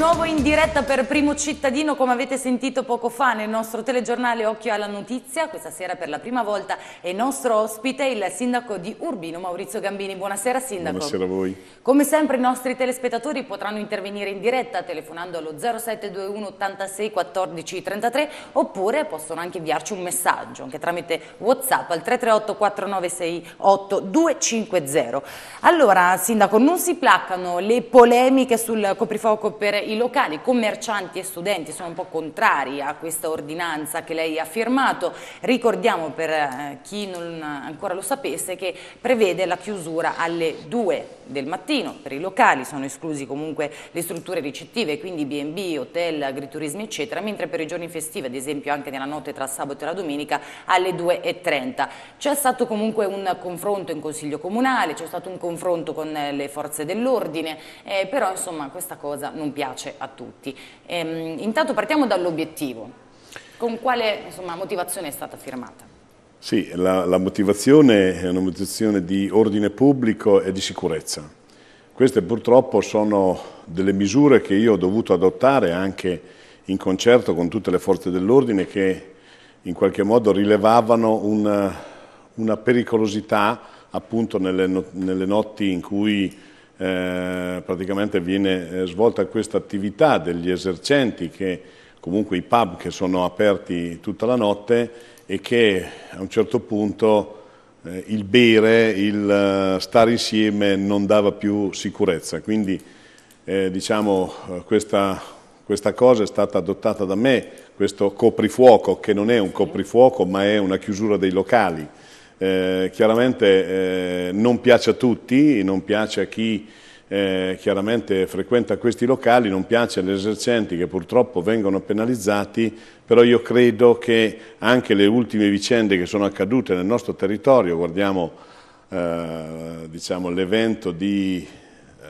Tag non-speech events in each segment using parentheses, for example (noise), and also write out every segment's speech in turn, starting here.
nuovo in diretta per Primo Cittadino, come avete sentito poco fa nel nostro telegiornale Occhio alla Notizia. Questa sera per la prima volta è nostro ospite il sindaco di Urbino, Maurizio Gambini. Buonasera sindaco. Buonasera a voi. Come sempre i nostri telespettatori potranno intervenire in diretta telefonando allo 0721 86 14 33 oppure possono anche inviarci un messaggio anche tramite Whatsapp al 338 4968 250. Allora sindaco, non si placano le polemiche sul coprifuoco per i i locali, commercianti e studenti sono un po' contrari a questa ordinanza che lei ha firmato. Ricordiamo per eh, chi non ancora lo sapesse che prevede la chiusura alle 2 del mattino, per i locali sono esclusi comunque le strutture ricettive, quindi B&B, hotel, agriturismi eccetera, mentre per i giorni festivi, ad esempio anche nella notte tra sabato e la domenica alle 2.30. C'è stato comunque un confronto in Consiglio Comunale, c'è stato un confronto con eh, le forze dell'ordine, eh, però insomma questa cosa non piace a tutti. Ehm, intanto partiamo dall'obiettivo. Con quale insomma, motivazione è stata firmata? Sì, la, la, motivazione è una motivazione di ordine pubblico e di sicurezza. Queste purtroppo sono delle misure che io ho dovuto adottare anche in concerto con tutte le forze dell'ordine che in qualche modo rilevavano una, una pericolosità appunto nelle, nelle, notti in cui eh, praticamente viene eh, svolta questa attività degli esercenti che comunque i pub che sono aperti tutta la notte e che a un certo punto eh, il bere, il eh, stare insieme non dava più sicurezza. Quindi eh, diciamo, eh, questa, questa cosa è stata adottata da me, questo coprifuoco che non è un coprifuoco ma è una chiusura dei locali. Eh, chiaramente eh, non piace a tutti, non piace a chi eh, chiaramente frequenta questi locali, non piace agli esercenti che purtroppo vengono penalizzati, però io credo che anche le ultime vicende che sono accadute nel nostro territorio, guardiamo eh, diciamo, l'evento di eh,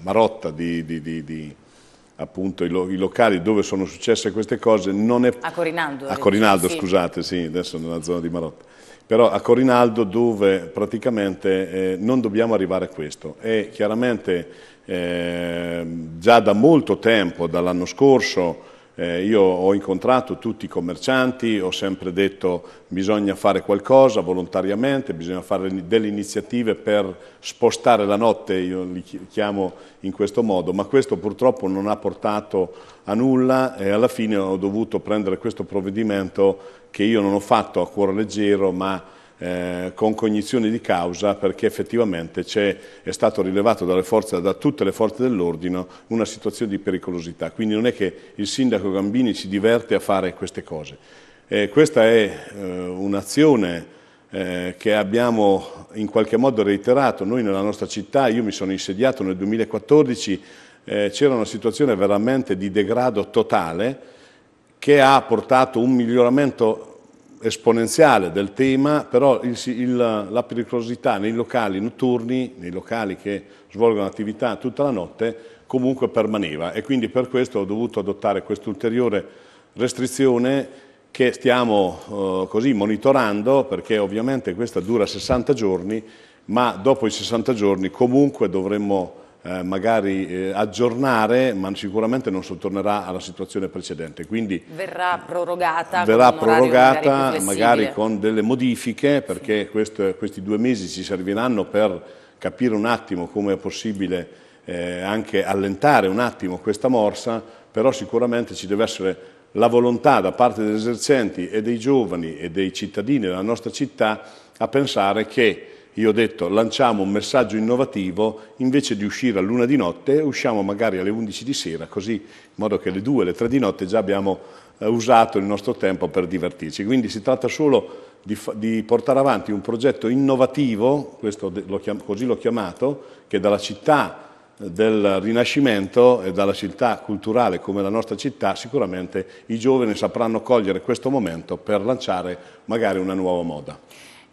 Marotta, di, di, di, di appunto i, lo, i, locali dove sono successe queste cose, non è... A Corinaldo. A Corinaldo, sì. scusate, sì, adesso nella zona di Marotta però a Corinaldo dove praticamente eh, non dobbiamo arrivare a questo e chiaramente eh, già da molto tempo, dall'anno scorso, eh, io ho incontrato tutti i commercianti, ho sempre detto bisogna fare qualcosa volontariamente, bisogna fare delle iniziative per spostare la notte, io li chiamo in questo modo, ma questo purtroppo non ha portato a nulla e alla fine ho dovuto prendere questo provvedimento che io non ho fatto a cuore leggero, ma eh, con cognizione di causa perché effettivamente è stato rilevato forze, da tutte le forze dell'ordine una situazione di pericolosità. Quindi non è che il sindaco Gambini si diverte a fare queste cose. Eh, questa è eh, un'azione eh, che abbiamo in qualche modo reiterato. Noi nella nostra città, io mi sono insediato nel 2014, eh, c'era una situazione veramente di degrado totale che ha portato un miglioramento esponenziale del tema, però il, il, la pericolosità nei locali notturni, nei locali che svolgono attività tutta la notte, comunque permaneva e quindi per questo ho dovuto adottare quest'ulteriore restrizione che stiamo eh, così monitorando perché ovviamente questa dura 60 giorni, ma dopo i 60 giorni comunque dovremmo eh, magari eh, aggiornare, ma sicuramente non si tornerà alla situazione precedente. Quindi verrà prorogata, verrà prorogata magari, magari, con delle modifiche, perché sì. questo, questi due mesi ci serviranno per capire un attimo come è possibile eh, anche allentare un attimo questa morsa, però sicuramente ci deve essere la volontà da parte degli esercenti e dei giovani e dei cittadini della nostra città a pensare che io ho detto lanciamo un messaggio innovativo, invece di uscire a luna di notte usciamo magari alle 11 di sera, così in modo che alle 2, alle 3 di notte già abbiamo eh, usato il nostro tempo per divertirci. Quindi si tratta solo di, di portare avanti un progetto innovativo, lo chiam, così l'ho chiamato, che dalla città eh, del Rinascimento e dalla città culturale come la nostra città, sicuramente i giovani sapranno cogliere questo momento per lanciare magari una nuova moda.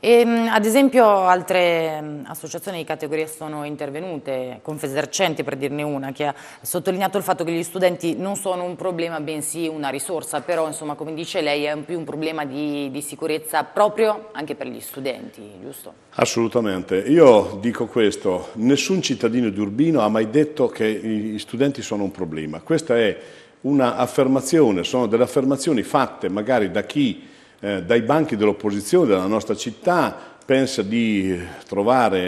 E, ehm, ad esempio altre mm, associazioni di categoria sono intervenute, Confesercenti per dirne una, che ha sottolineato il fatto che gli studenti non sono un problema bensì una risorsa, però insomma come dice lei è più un problema di, di sicurezza proprio anche per gli studenti, giusto? Assolutamente, io dico questo, nessun cittadino di Urbino ha mai detto che gli studenti sono un problema, questa è un'affermazione, sono delle affermazioni fatte magari da chi eh, dai banchi dell'opposizione della nostra città pensa di trovare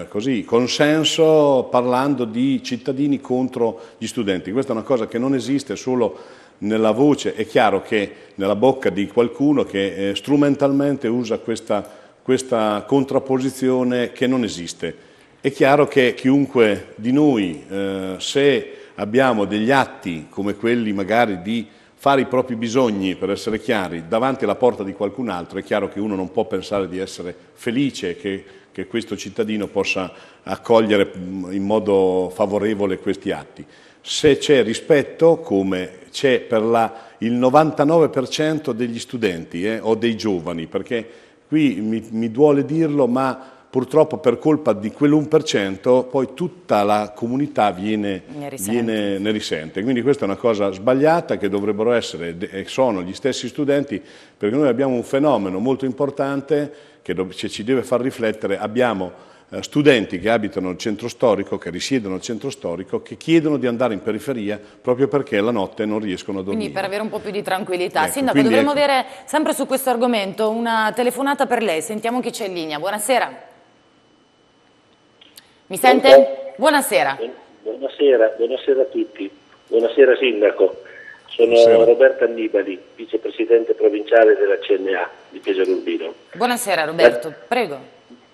eh, così, consenso parlando di cittadini contro gli studenti. Questa è una cosa che non esiste solo nella voce, è chiaro che nella bocca di qualcuno che eh, strumentalmente usa questa, questa, contrapposizione che non esiste. È chiaro che chiunque di noi, eh, se abbiamo degli atti come quelli magari di fare i propri bisogni, per essere chiari, davanti alla porta di qualcun altro, è chiaro che uno non può pensare di essere felice che, che questo cittadino possa accogliere in modo favorevole questi atti. Se c'è rispetto, come c'è per la, il 99% degli studenti eh, o dei giovani, perché qui mi, mi duole dirlo, ma purtroppo per colpa di quell'1% poi tutta la comunità viene, ne, risente. Viene, ne risente. Quindi questa è una cosa sbagliata che dovrebbero essere e sono gli stessi studenti, perché noi abbiamo un fenomeno molto importante che ci deve far riflettere. Abbiamo eh, studenti che abitano il centro storico, che risiedono al centro storico, che chiedono di andare in periferia proprio perché la notte non riescono a dormire. Quindi per avere un po' più di tranquillità. Ecco, Sindaco, dovremmo ecco. avere sempre su questo argomento una telefonata per lei. Sentiamo chi c'è in linea. Buonasera. Mi sente? Buonasera. Buonasera, buonasera a tutti. Buonasera Sindaco. Sono buonasera. Roberto Annibali, vicepresidente provinciale della CNA di Pesaro Urbino. Buonasera Roberto, la, prego.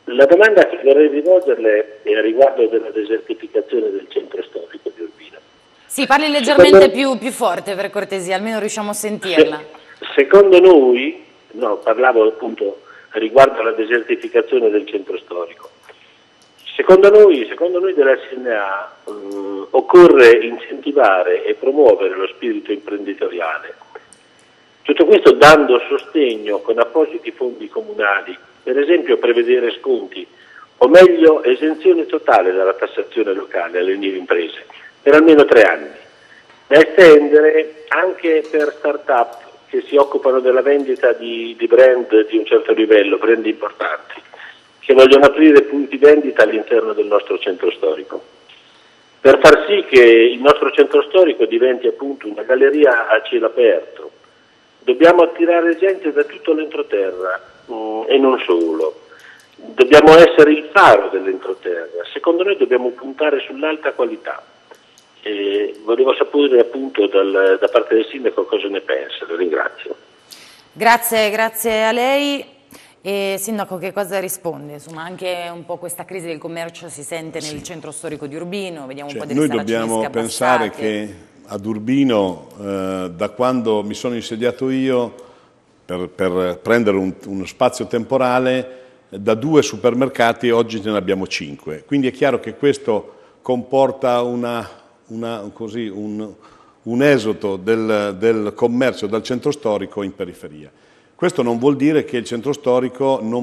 La domanda che vorrei rivolgerle è a riguardo della desertificazione del centro storico di Urbino. Sì, parli leggermente più, più, forte per cortesia, almeno riusciamo a sentirla. Secondo noi, no, parlavo appunto riguardo alla desertificazione del centro storico. Secondo noi, secondo noi della SNA mh, mm, occorre incentivare e promuovere lo spirito imprenditoriale. Tutto questo dando sostegno con appositi fondi comunali, per esempio prevedere sconti o meglio esenzione totale dalla tassazione locale alle nuove imprese per almeno tre anni, da estendere anche per start-up che si occupano della vendita di, di brand di un certo livello, brand importanti che vogliono aprire punti vendita all'interno del nostro centro storico. Per far sì che il nostro centro storico diventi appunto una galleria a cielo aperto, dobbiamo attirare gente da tutto l'entroterra mh, mm, e non solo. Dobbiamo essere il faro dell'entroterra, secondo noi dobbiamo puntare sull'alta qualità. E volevo sapere appunto dal, da parte del sindaco cosa ne pensa, lo ringrazio. Grazie, grazie a lei. E, sindaco, che cosa risponde? Insomma, anche un po' questa crisi del commercio si sente nel sì. centro storico di Urbino, vediamo cioè, un po' delle Noi dobbiamo pensare che ad Urbino, eh, da quando mi sono insediato io, per, per prendere un, uno spazio temporale, da due supermercati oggi ne abbiamo cinque. Quindi è chiaro che questo comporta una, una, così, un, un, esodo del, del commercio dal centro storico in periferia. Questo non vuol dire che centro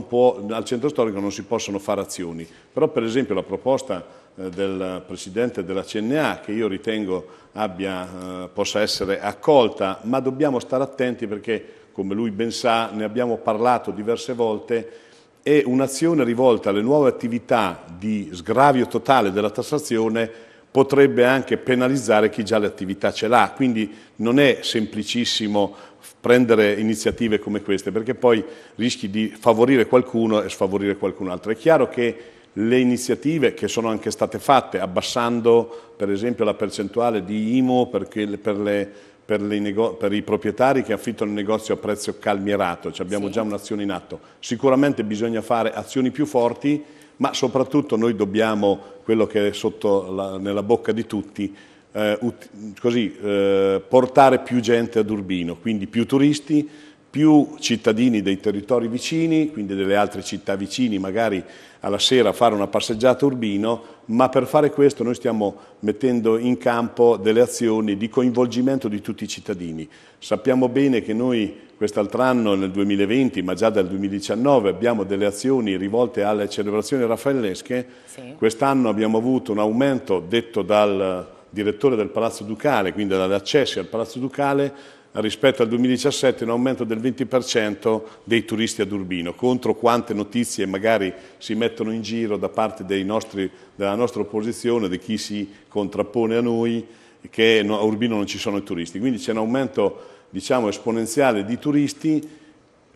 può, al centro storico non si possono fare azioni, però per esempio la proposta eh, del Presidente della CNA che io ritengo abbia, eh, possa essere accolta, ma dobbiamo stare attenti perché come lui ben sa ne abbiamo parlato diverse volte e un'azione rivolta alle nuove attività di sgravio totale della tassazione potrebbe anche penalizzare chi già le attività ce l'ha, quindi non è semplicissimo prendere iniziative come queste, perché poi rischi di favorire qualcuno e sfavorire qualcun altro. È chiaro che le iniziative che sono anche state fatte, abbassando per esempio la percentuale di IMO per, le, per, le, per, le per i proprietari che affittano il negozio a prezzo calmierato, cioè abbiamo sì. già un'azione in atto. Sicuramente bisogna fare azioni più forti, ma soprattutto noi dobbiamo, quello che è sotto la, nella bocca di tutti, eh, così, eh, portare più gente ad Urbino, quindi più turisti, più cittadini dei territori vicini, quindi delle altre città vicini, magari alla sera fare una passeggiata urbino, ma per fare questo noi stiamo mettendo in campo delle azioni di coinvolgimento di tutti i cittadini. Sappiamo bene che noi quest'altro anno, nel 2020, ma già dal 2019, abbiamo delle azioni rivolte alle celebrazioni raffaellesche. Sì. Quest'anno abbiamo avuto un aumento detto dal direttore del Palazzo Ducale, quindi ad accessi al Palazzo Ducale, rispetto al 2017 un aumento del 20% dei turisti ad Urbino, contro quante notizie magari si mettono in giro da parte nostri, della nostra opposizione, di chi si contrappone a noi, che a Urbino non ci sono i turisti. Quindi c'è un aumento diciamo, esponenziale di turisti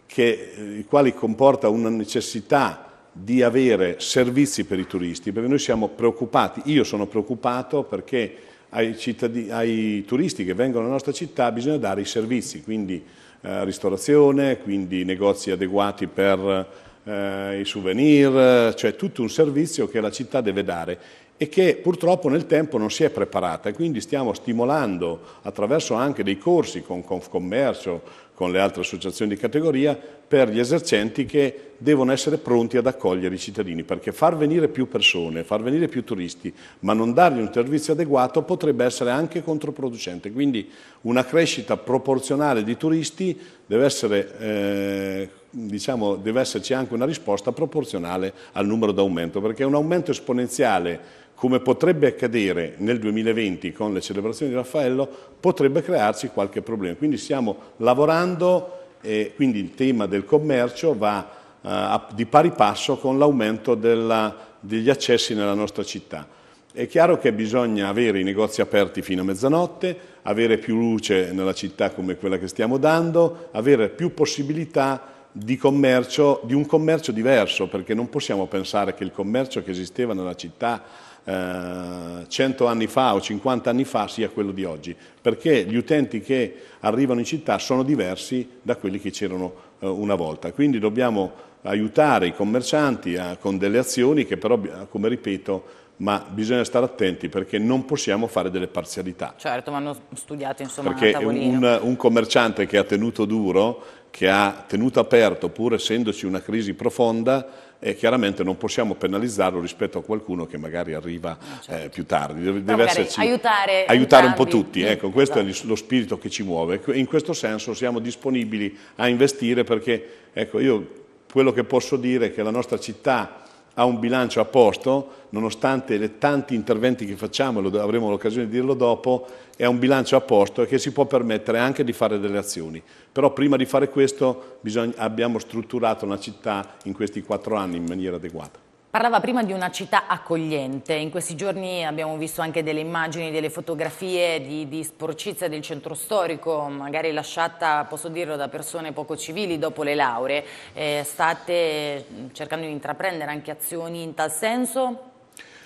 che, eh, i quali comporta una necessità di avere servizi per i turisti, perché noi siamo preoccupati, io sono preoccupato perché ai, cittadini, ai turisti che vengono alla nostra città bisogna dare i servizi, quindi eh, ristorazione, quindi negozi adeguati per eh, i souvenir, cioè tutto un servizio che la città deve dare e che purtroppo nel tempo non si è preparata e quindi stiamo stimolando attraverso anche dei corsi con Confcommercio, con le altre associazioni di categoria, per gli esercenti che devono essere pronti ad accogliere i cittadini, perché far venire più persone, far venire più turisti, ma non dargli un servizio adeguato potrebbe essere anche controproducente. Quindi una crescita proporzionale di turisti deve, essere, eh, diciamo, deve esserci anche una risposta proporzionale al numero d'aumento, perché un aumento esponenziale come potrebbe accadere nel 2020 con le celebrazioni di Raffaello, potrebbe crearci qualche problema. Quindi stiamo lavorando e quindi il tema del commercio va eh, di pari passo con l'aumento della, degli accessi nella nostra città. È chiaro che bisogna avere i negozi aperti fino a mezzanotte, avere più luce nella città come quella che stiamo dando, avere più possibilità di, commercio, di un commercio diverso, perché non possiamo pensare che il commercio che esisteva nella città 100 eh, anni fa o 50 anni fa sia quello di oggi, perché gli utenti che arrivano in città sono diversi da quelli che c'erano eh, una volta. Quindi dobbiamo aiutare i commercianti a, eh, con delle azioni che però, come ripeto, ma bisogna stare attenti perché non possiamo fare delle parzialità. Certo, ma hanno studiato insomma perché un, un, commerciante che ha tenuto duro, che ha tenuto aperto pur essendoci una crisi profonda, e chiaramente non possiamo penalizzarlo rispetto a qualcuno che magari arriva eh, certo. eh, più tardi. Deve, deve esserci, aiutare, aiutare un po' tutti, ecco, questo è esatto. lo spirito che ci muove. In questo senso siamo disponibili a investire perché ecco, io quello che posso dire è che la nostra città ha un bilancio a posto, nonostante le tanti interventi che facciamo, lo, avremo l'occasione di dirlo dopo, è un bilancio a posto e che si può permettere anche di fare delle azioni. Però prima di fare questo bisogna, abbiamo strutturato la città in questi quattro anni in maniera adeguata. Parlava prima di una città accogliente, in questi giorni abbiamo visto anche delle immagini, delle fotografie di, di sporcizia del centro storico, magari lasciata, posso dirlo, da persone poco civili dopo le lauree. Eh, state mm, cercando di intraprendere anche azioni in tal senso?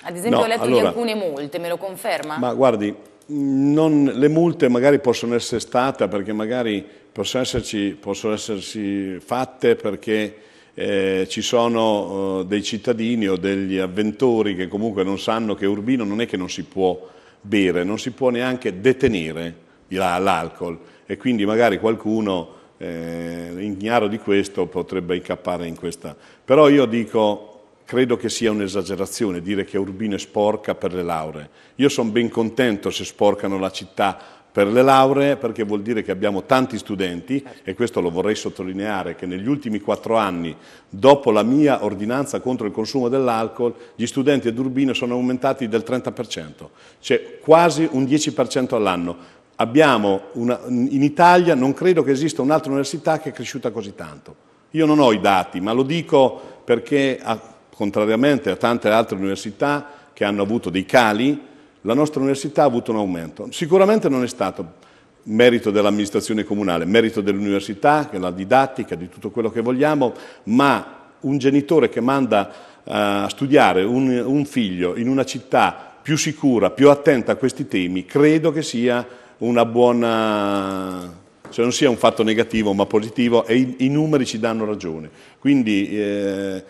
Ad esempio no, ho letto allora, di alcune multe, me lo conferma? Ma guardi, mm, non, le multe magari possono essere state perché magari possono esserci, possono esserci fatte perché eh, ci sono eh, dei cittadini o degli avventori che comunque non sanno che Urbino non è che non si può bere, non si può neanche detenere l'alcol e quindi magari qualcuno eh, ignaro di questo potrebbe incappare in questa. Però io dico credo che sia un'esagerazione dire che Urbino è sporca per le lauree. Io sono ben contento se sporcano la città per le lauree perché vuol dire che abbiamo tanti studenti e questo lo vorrei sottolineare che negli ultimi quattro anni dopo la mia ordinanza contro il consumo dell'alcol gli studenti ad Urbino sono aumentati del 30%, cioè quasi un 10% all'anno. Una, in Italia non credo che esista un'altra università che è cresciuta così tanto. Io non ho i dati, ma lo dico perché contrariamente a tante altre università che hanno avuto dei cali, la nostra università ha avuto un aumento. Sicuramente non è stato merito dell'amministrazione comunale, merito dell'università, della didattica, di tutto quello che vogliamo, ma un genitore che manda eh, a studiare un, un figlio in una città più sicura, più attenta a questi temi, credo che sia una buona cioè non sia un fatto negativo ma positivo e i, i numeri ci danno ragione. Quindi eh,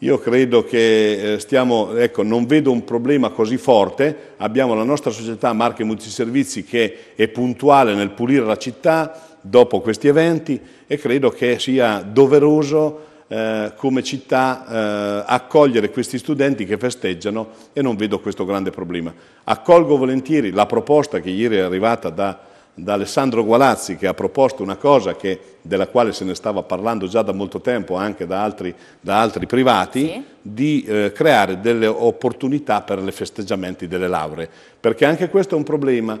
io credo che eh, stiamo, ecco, non vedo un problema così forte, abbiamo la nostra società Marche Multiservizi che è puntuale nel pulire la città dopo questi eventi e credo che sia doveroso eh, come città eh, accogliere questi studenti che festeggiano e non vedo questo grande problema. Accolgo volentieri la proposta che ieri è arrivata da da Alessandro Gualazzi che ha proposto una cosa che, della quale se ne stava parlando già da molto tempo anche da altri, da altri privati, sì. di eh, creare delle opportunità per le festeggiamenti delle lauree, perché anche questo è un problema.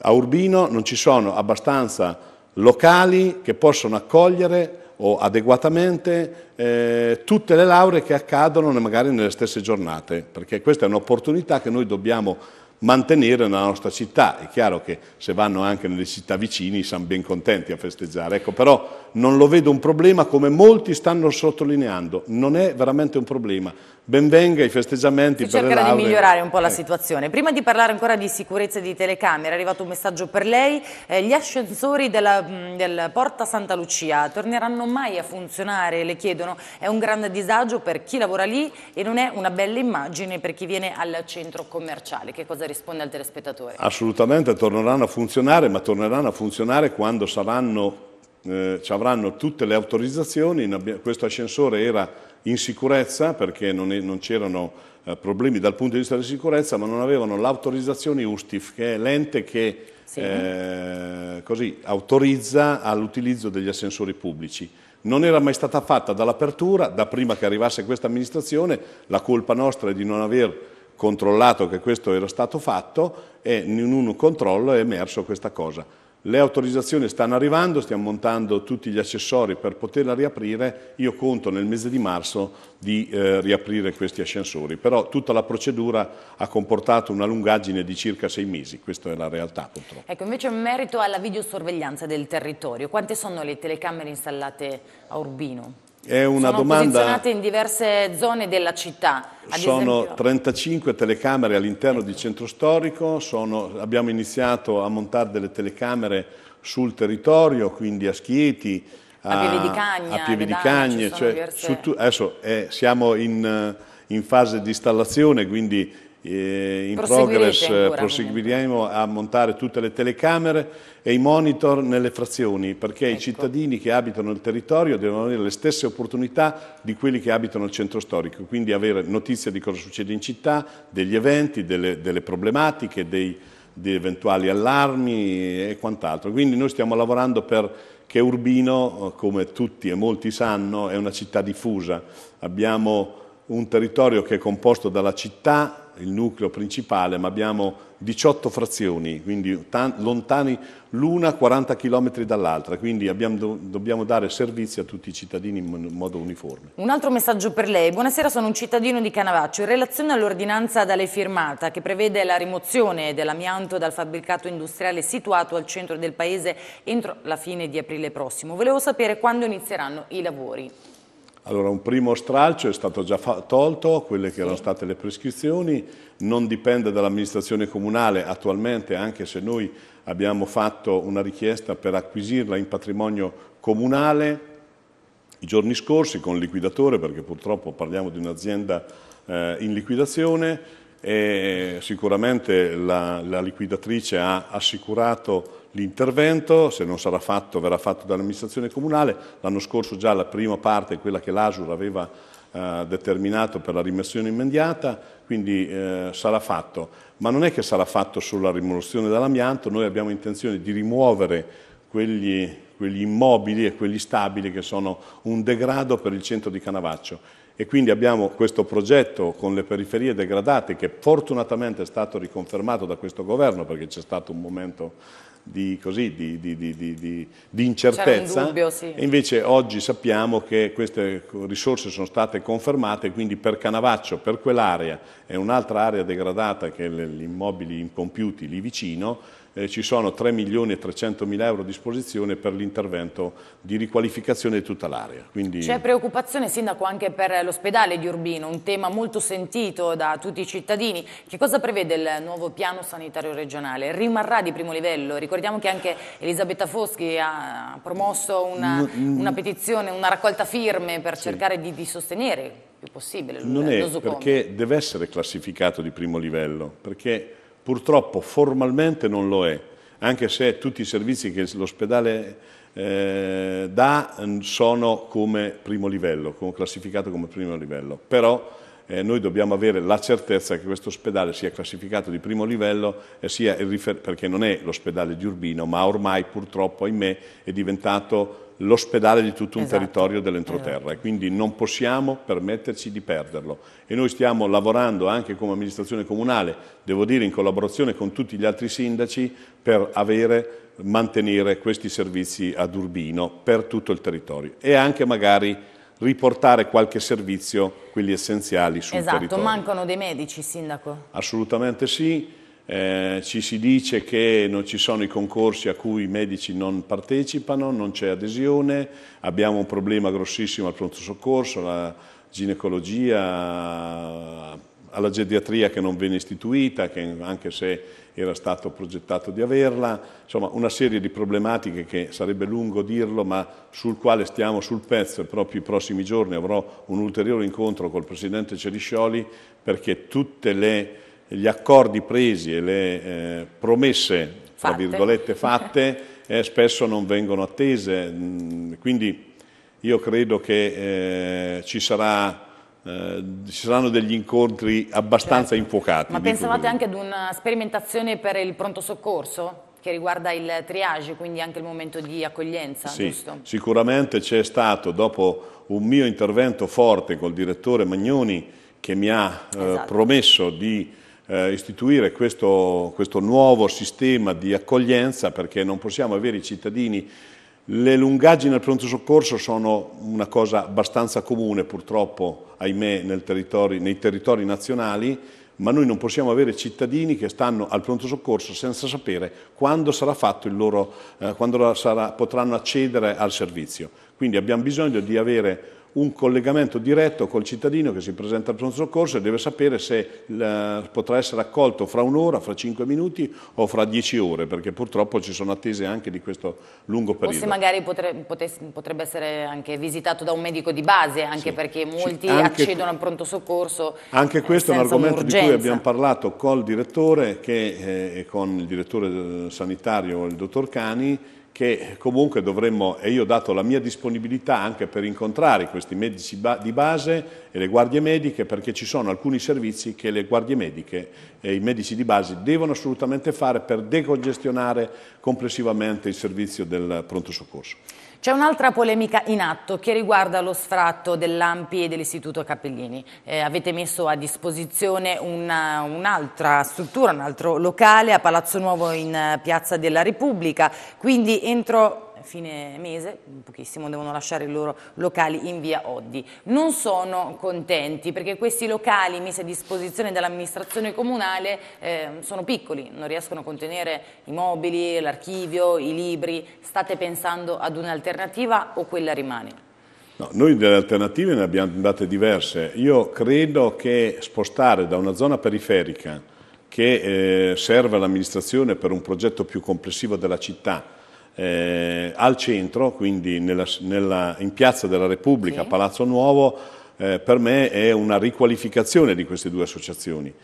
A Urbino non ci sono abbastanza locali che possono accogliere o adeguatamente eh, tutte le lauree che accadono magari nelle stesse giornate, perché questa è un'opportunità che noi dobbiamo mantenere nella nostra città. È chiaro che se vanno anche nelle città vicini sono ben contenti a festeggiare, ecco, però non lo vedo un problema come molti stanno sottolineando, non è veramente un problema. Benvenga i festeggiamenti si per le lauree. di migliorare un po' la eh. situazione. Prima di parlare ancora di sicurezza e di telecamere, è arrivato un messaggio per lei. Eh, gli ascensori della, mm, del Porta Santa Lucia torneranno mai a funzionare? Le chiedono. È un grande disagio per chi lavora lì e non è una bella immagine per chi viene al centro commerciale. Che cosa risponde al telespettatore. Assolutamente, torneranno a funzionare, ma torneranno a funzionare quando saranno, eh, ci avranno tutte le autorizzazioni. Questo ascensore era in sicurezza perché non, non c'erano eh, problemi dal punto di vista della sicurezza, ma non avevano l'autorizzazione USTIF, che è l'ente che sì. eh, così, autorizza all'utilizzo degli ascensori pubblici non era mai stata fatta dall'apertura, da prima che arrivasse questa amministrazione, la colpa nostra è di non aver controllato che questo era stato fatto e in un controllo è emerso questa cosa. Le autorizzazioni stanno arrivando, stiamo montando tutti gli accessori per poterla riaprire, io conto nel mese di marzo di eh, riaprire questi ascensori, però tutta la procedura ha comportato una lungaggine di circa sei mesi, questa è la realtà purtroppo. Ecco, invece in merito alla videosorveglianza del territorio, quante sono le telecamere installate a Urbino? È una sono domanda... posizionate in diverse zone della città. sono esempio. 35 telecamere all'interno di centro storico, sono, abbiamo iniziato a montare delle telecamere sul territorio, quindi a Schieti, a, a Pieve di Cagna, cioè, diverse... adesso eh, siamo in, in fase di installazione, quindi eh, in progress eh, ancora, proseguiremo a montare tutte le telecamere e i monitor nelle frazioni perché ecco. i cittadini che abitano il territorio devono avere le stesse opportunità di quelli che abitano il centro storico, quindi avere notizia di cosa succede in città, degli eventi, delle, delle problematiche, dei, di eventuali allarmi e quant'altro. Quindi noi stiamo lavorando perché Urbino, eh, come tutti e molti sanno, è una città diffusa. Abbiamo un territorio che è composto dalla città, il nucleo principale, ma abbiamo 18 frazioni, quindi lontani l'una 40 km dall'altra, quindi abbiamo, dobbiamo dare servizi a tutti i cittadini in modo uniforme. Un altro messaggio per lei. Buonasera, sono un cittadino di Canavaccio. In relazione all'ordinanza da lei firmata, che prevede la rimozione dell'amianto dal fabbricato industriale situato al centro del paese entro la fine di aprile prossimo, volevo sapere quando inizieranno i lavori. Allora, un primo stralcio è stato già tolto, quelle che erano state le prescrizioni, non dipende dall'amministrazione comunale attualmente, anche se noi abbiamo fatto una richiesta per acquisirla in patrimonio comunale i giorni scorsi con il liquidatore, perché purtroppo parliamo di un'azienda eh, in liquidazione e sicuramente la, la liquidatrice ha assicurato l'intervento, se non sarà fatto verrà fatto dall'amministrazione comunale, l'anno scorso già la prima parte, quella che l'Asur aveva eh, determinato per la rimozione immediata, quindi eh, sarà fatto, ma non è che sarà fatto sulla rimozione dell'amianto, noi abbiamo intenzione di rimuovere quegli, quegli immobili e quegli stabili che sono un degrado per il centro di Canavaccio e quindi abbiamo questo progetto con le periferie degradate che fortunatamente è stato riconfermato da questo governo perché c'è stato un momento di, così, di, di, di incertezza. Dubbio, sì. E invece oggi sappiamo che queste risorse sono state confermate, quindi per Canavaccio, per quell'area e un'altra area degradata che è gli immobili incompiuti lì vicino, eh, ci sono 3 milioni e 300 mila euro a disposizione per l'intervento di riqualificazione di tutta l'area. Quindi... C'è preoccupazione, Sindaco, anche per l'ospedale di Urbino, un tema molto sentito da tutti i cittadini. Che cosa prevede il nuovo piano sanitario regionale? Rimarrà di primo livello? Ricordiamo che anche Elisabetta Foschi ha promosso una, mm. una petizione, una raccolta firme per sì. cercare di, di sostenere il più possibile. Non è perché deve essere classificato di primo livello, perché Purtroppo formalmente non lo è, anche se tutti i servizi che l'ospedale eh, dà mm, sono come primo livello, come classificato come primo livello. Però eh, noi dobbiamo avere la certezza che questo ospedale sia classificato di primo livello perché non è l'ospedale di Urbino, ma ormai purtroppo, ahimè, è diventato l'ospedale di tutto un esatto. territorio dell'entroterra e esatto. quindi non possiamo permetterci di perderlo e noi stiamo lavorando anche come amministrazione comunale, devo dire in collaborazione con tutti gli altri sindaci per avere mantenere questi servizi ad Urbino per tutto il territorio e anche magari riportare qualche servizio, quelli essenziali sul esatto, territorio. Esatto, mancano dei medici, Sindaco? Assolutamente sì, eh, ci si dice che non ci sono i concorsi a cui i medici non partecipano, non c'è adesione, abbiamo un problema grossissimo al pronto soccorso, alla ginecologia, alla geriatria che non viene istituita, che anche se era stato progettato di averla, insomma una serie di problematiche che sarebbe lungo dirlo, ma sul quale stiamo sul pezzo e proprio i prossimi giorni avrò un ulteriore incontro col Presidente Ceriscioli perché tutte le gli accordi presi e le eh, promesse, fra fatte. virgolette, fatte, (laughs) eh, spesso non vengono attese. Mm, quindi io credo che eh, ci, sarà, eh, ci saranno degli incontri abbastanza certo. infuocati. Ma pensavate così. anche ad una sperimentazione per il pronto soccorso? che riguarda il triage, quindi anche il momento di accoglienza, sì, giusto? Sicuramente c'è stato, dopo un mio intervento forte col direttore Magnoni, che mi ha eh, esatto. promesso di eh, istituire questo, questo nuovo sistema di accoglienza perché non possiamo avere i cittadini le lungaggini al pronto soccorso sono una cosa abbastanza comune purtroppo, ahimè, territori, nei territori nazionali, ma noi non possiamo avere cittadini che stanno al pronto soccorso senza sapere quando, sarà fatto il loro, eh, quando sarà, potranno accedere al servizio. Quindi abbiamo bisogno di avere un collegamento diretto col cittadino che si presenta al pronto soccorso e deve sapere se eh, potrà essere accolto fra un'ora, fra cinque minuti o fra dieci ore, perché purtroppo ci sono attese anche di questo lungo periodo. O se magari potrebbe, essere anche visitato da un medico di base, anche sì. perché molti sì, anche, accedono al pronto soccorso. Anche eh, questo è un argomento di cui abbiamo parlato col direttore che, eh, con il direttore sanitario, il dottor Cani, che comunque dovremmo, e io ho dato la mia disponibilità anche per incontrare questi medici di base e le guardie mediche, perché ci sono alcuni servizi che le guardie mediche e i medici di base devono assolutamente fare per decongestionare complessivamente il servizio del pronto soccorso. C'è un'altra polemica in atto che riguarda lo sfratto dell'Ampi e dell'Istituto Cappellini. Eh, avete messo a disposizione un'altra un struttura, un altro locale a Palazzo Nuovo in eh, Piazza della Repubblica, quindi entro fine mese, pochissimo, devono lasciare i loro locali in via Oddi. Non sono contenti perché questi locali messi a disposizione dall'amministrazione comunale eh, sono piccoli, non riescono a contenere i mobili, l'archivio, i libri. State pensando ad un'alternativa o quella rimane? No, noi delle alternative ne abbiamo date diverse. Io credo che spostare da una zona periferica che eh, serve all'amministrazione per un progetto più complessivo della città eh, al centro, quindi nella, nella, in Piazza della Repubblica, sì. Palazzo Nuovo, eh, per me è una riqualificazione di queste due associazioni.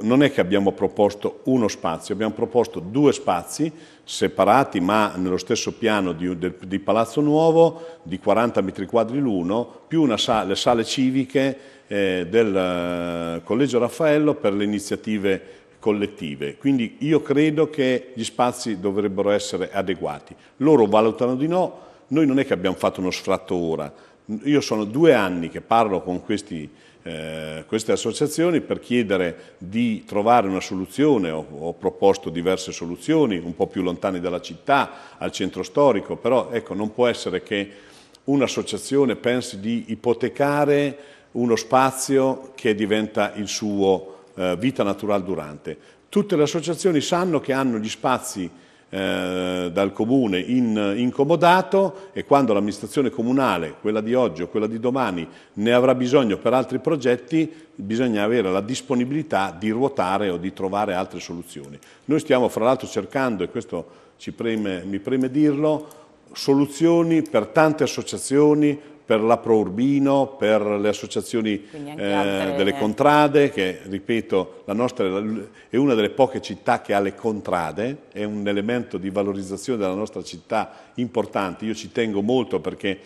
Non è che abbiamo proposto uno spazio, abbiamo proposto due spazi separati ma nello stesso piano di, del, di Palazzo Nuovo di 40 metri quadri l'uno, più sala, le sale civiche eh, del eh, Collegio Raffaello per le iniziative collettive. Quindi io credo che gli spazi dovrebbero essere adeguati. Loro valutano di no, noi non è che abbiamo fatto uno sfratto ora. Io sono due anni che parlo con questi, eh, queste associazioni per chiedere di trovare una soluzione, ho, ho, proposto diverse soluzioni, un po' più lontane dalla città, al centro storico, però ecco, non può essere che un'associazione pensi di ipotecare uno spazio che diventa il suo eh, vita naturale durante. Tutte le associazioni sanno che hanno gli spazi eh, dal comune in, incomodato e quando l'amministrazione comunale, quella di oggi o quella di domani, ne avrà bisogno per altri progetti, bisogna avere la disponibilità di ruotare o di trovare altre soluzioni. Noi stiamo fra l'altro cercando, e questo preme, mi preme dirlo, soluzioni per tante associazioni, per l'Apro Urbino, per le associazioni eh, delle contrade, che ripeto la nostra è una delle poche città che ha le contrade, è un elemento di valorizzazione della nostra città importante, io ci tengo molto perché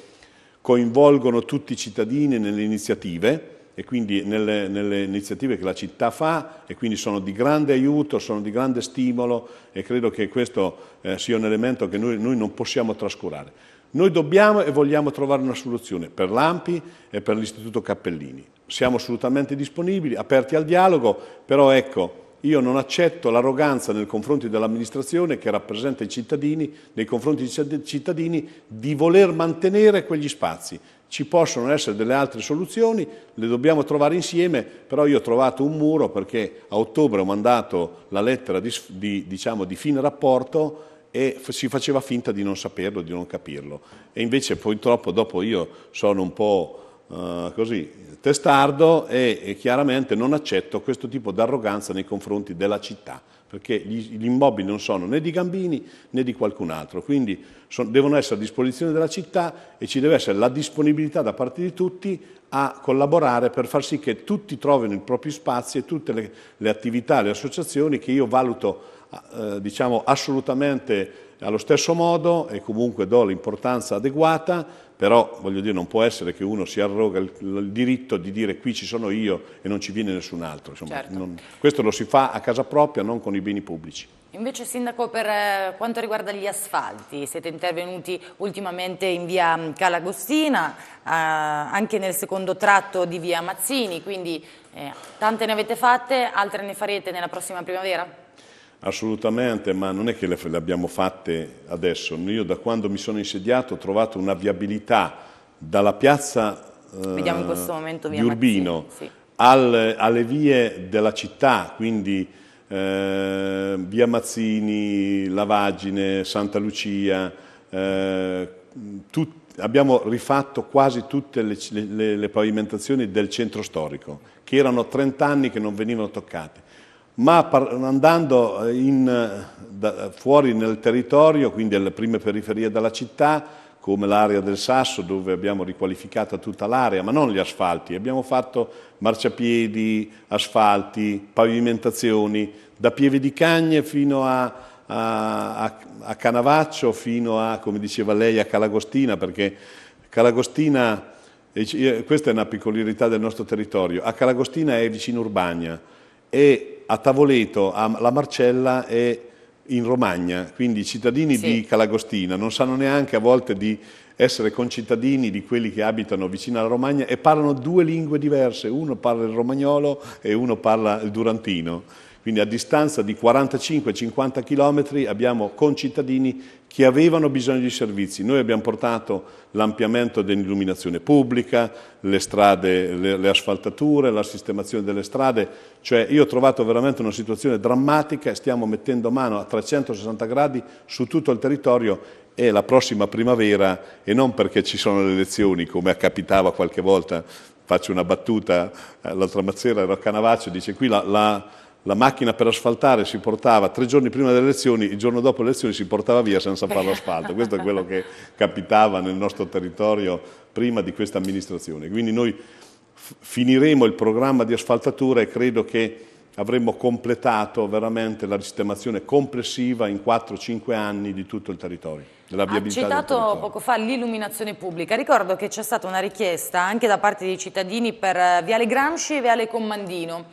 coinvolgono tutti i cittadini nelle iniziative e quindi nelle, nelle, iniziative che la città fa e quindi sono di grande aiuto, sono di grande stimolo e credo che questo eh, sia un elemento che noi, noi non possiamo trascurare. Noi dobbiamo e vogliamo trovare una soluzione per l'AMPI e per l'Istituto Cappellini. Siamo assolutamente disponibili, aperti al dialogo, però ecco, io non accetto l'arroganza nei confronti dell'amministrazione che rappresenta i cittadini, nei confronti dei cittadini, di voler mantenere quegli spazi. Ci possono essere delle altre soluzioni, le dobbiamo trovare insieme, però io ho trovato un muro perché a ottobre ho mandato la lettera di, di, diciamo, di fine rapporto e si faceva finta di non saperlo, di non capirlo. E invece purtroppo dopo io sono un po' eh, così testardo e, e, chiaramente non accetto questo tipo di arroganza nei confronti della città, perché gli, gli, immobili non sono né di Gambini né di qualcun altro, quindi son, devono essere a disposizione della città e ci deve essere la disponibilità da parte di tutti a collaborare per far sì che tutti trovino i propri spazi e tutte le, le attività, le associazioni che io valuto eh, diciamo assolutamente allo stesso modo e comunque do l'importanza adeguata, però voglio dire non può essere che uno si arroga il, il diritto di dire qui ci sono io e non ci viene nessun altro. Insomma, certo. non, questo lo si fa a casa propria, non con i beni pubblici. Invece Sindaco, per eh, quanto riguarda gli asfalti, siete intervenuti ultimamente in via mm, Calagostina, eh, anche nel secondo tratto di via Mazzini, quindi eh, tante ne avete fatte, altre ne farete nella prossima primavera? Assolutamente, ma non è che le, le abbiamo fatte adesso. Io da quando mi sono insediato ho trovato una viabilità dalla piazza eh, di Urbino sì. al, alle vie della città, quindi eh, via Mazzini, Lavagine, Santa Lucia, eh, tutti abbiamo rifatto quasi tutte le, le, le, pavimentazioni del centro storico, che erano 30 anni che non venivano toccate ma andando eh, in, eh, da, fuori nel territorio, quindi alle prime periferie della città, come l'area del Sasso dove abbiamo riqualificato tutta l'area, ma non gli asfalti, abbiamo fatto marciapiedi, asfalti, pavimentazioni, da Pieve di Cagne fino a, a, a Canavaccio, fino a, come diceva lei, a Calagostina, perché Calagostina, eh, questa è una peculiarità del nostro territorio, a Calagostina è vicino Urbagna e a Tavoleto, a La Marcella e in Romagna, quindi i cittadini sì. di Calagostina non sanno neanche a volte di essere concittadini di quelli che abitano vicino alla Romagna e parlano due lingue diverse, uno parla il romagnolo e uno parla il durantino. Quindi a distanza di 45-50 km abbiamo concittadini che avevano bisogno di servizi. Noi abbiamo portato l'ampliamento dell'illuminazione pubblica, le strade, le, le asfaltature, la sistemazione delle strade, cioè io ho trovato veramente una situazione drammatica e stiamo mettendo mano a 360 gradi su tutto il territorio e la prossima primavera, e non perché ci sono le elezioni come accapitava qualche volta, faccio una battuta, eh, l'altra mazzera ero a Canavaccio, dice qui la, la la macchina per asfaltare si portava tre giorni prima delle elezioni, il giorno dopo le elezioni si portava via senza fare l'asfalto. Questo è quello che capitava nel nostro territorio prima di questa amministrazione. Quindi noi finiremo il programma di asfaltatura e credo che avremmo completato veramente la sistemazione complessiva in 4-5 anni di tutto il territorio. Ha citato poco fa l'illuminazione pubblica. Ricordo che c'è stata una richiesta anche da parte dei cittadini per eh, Viale Gramsci e Viale Commandino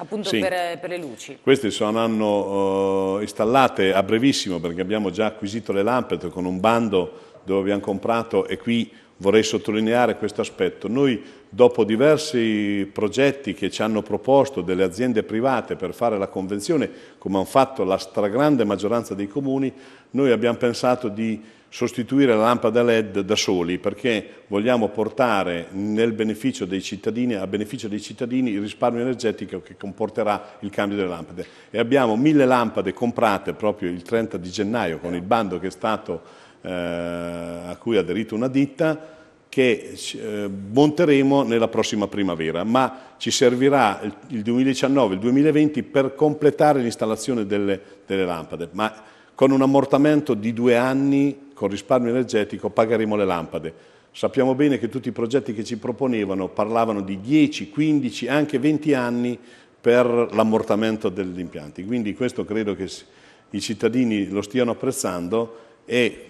appunto sì. per, eh, per, le luci. Queste saranno uh, eh, installate a brevissimo perché abbiamo già acquisito le lampade con un bando dove abbiamo comprato e qui vorrei sottolineare questo aspetto. Noi dopo diversi progetti che ci hanno proposto delle aziende private per fare la convenzione, come hanno fatto la stragrande maggioranza dei comuni, noi abbiamo pensato di sostituire la lampada LED da soli perché vogliamo portare nel beneficio dei cittadini, a beneficio dei cittadini il risparmio energetico che comporterà il cambio delle lampade. E abbiamo mille lampade comprate proprio il 30 di gennaio con il bando che è stato eh, a cui ha aderito una ditta che eh, monteremo nella prossima primavera, ma ci servirà il, il 2019 il 2020 per completare l'installazione delle, delle lampade, ma con un ammortamento di due anni con risparmio energetico pagheremo le lampade. Sappiamo bene che tutti i progetti che ci proponevano parlavano di 10, 15, anche 20 anni per l'ammortamento degli impianti, quindi questo credo che i cittadini lo stiano apprezzando e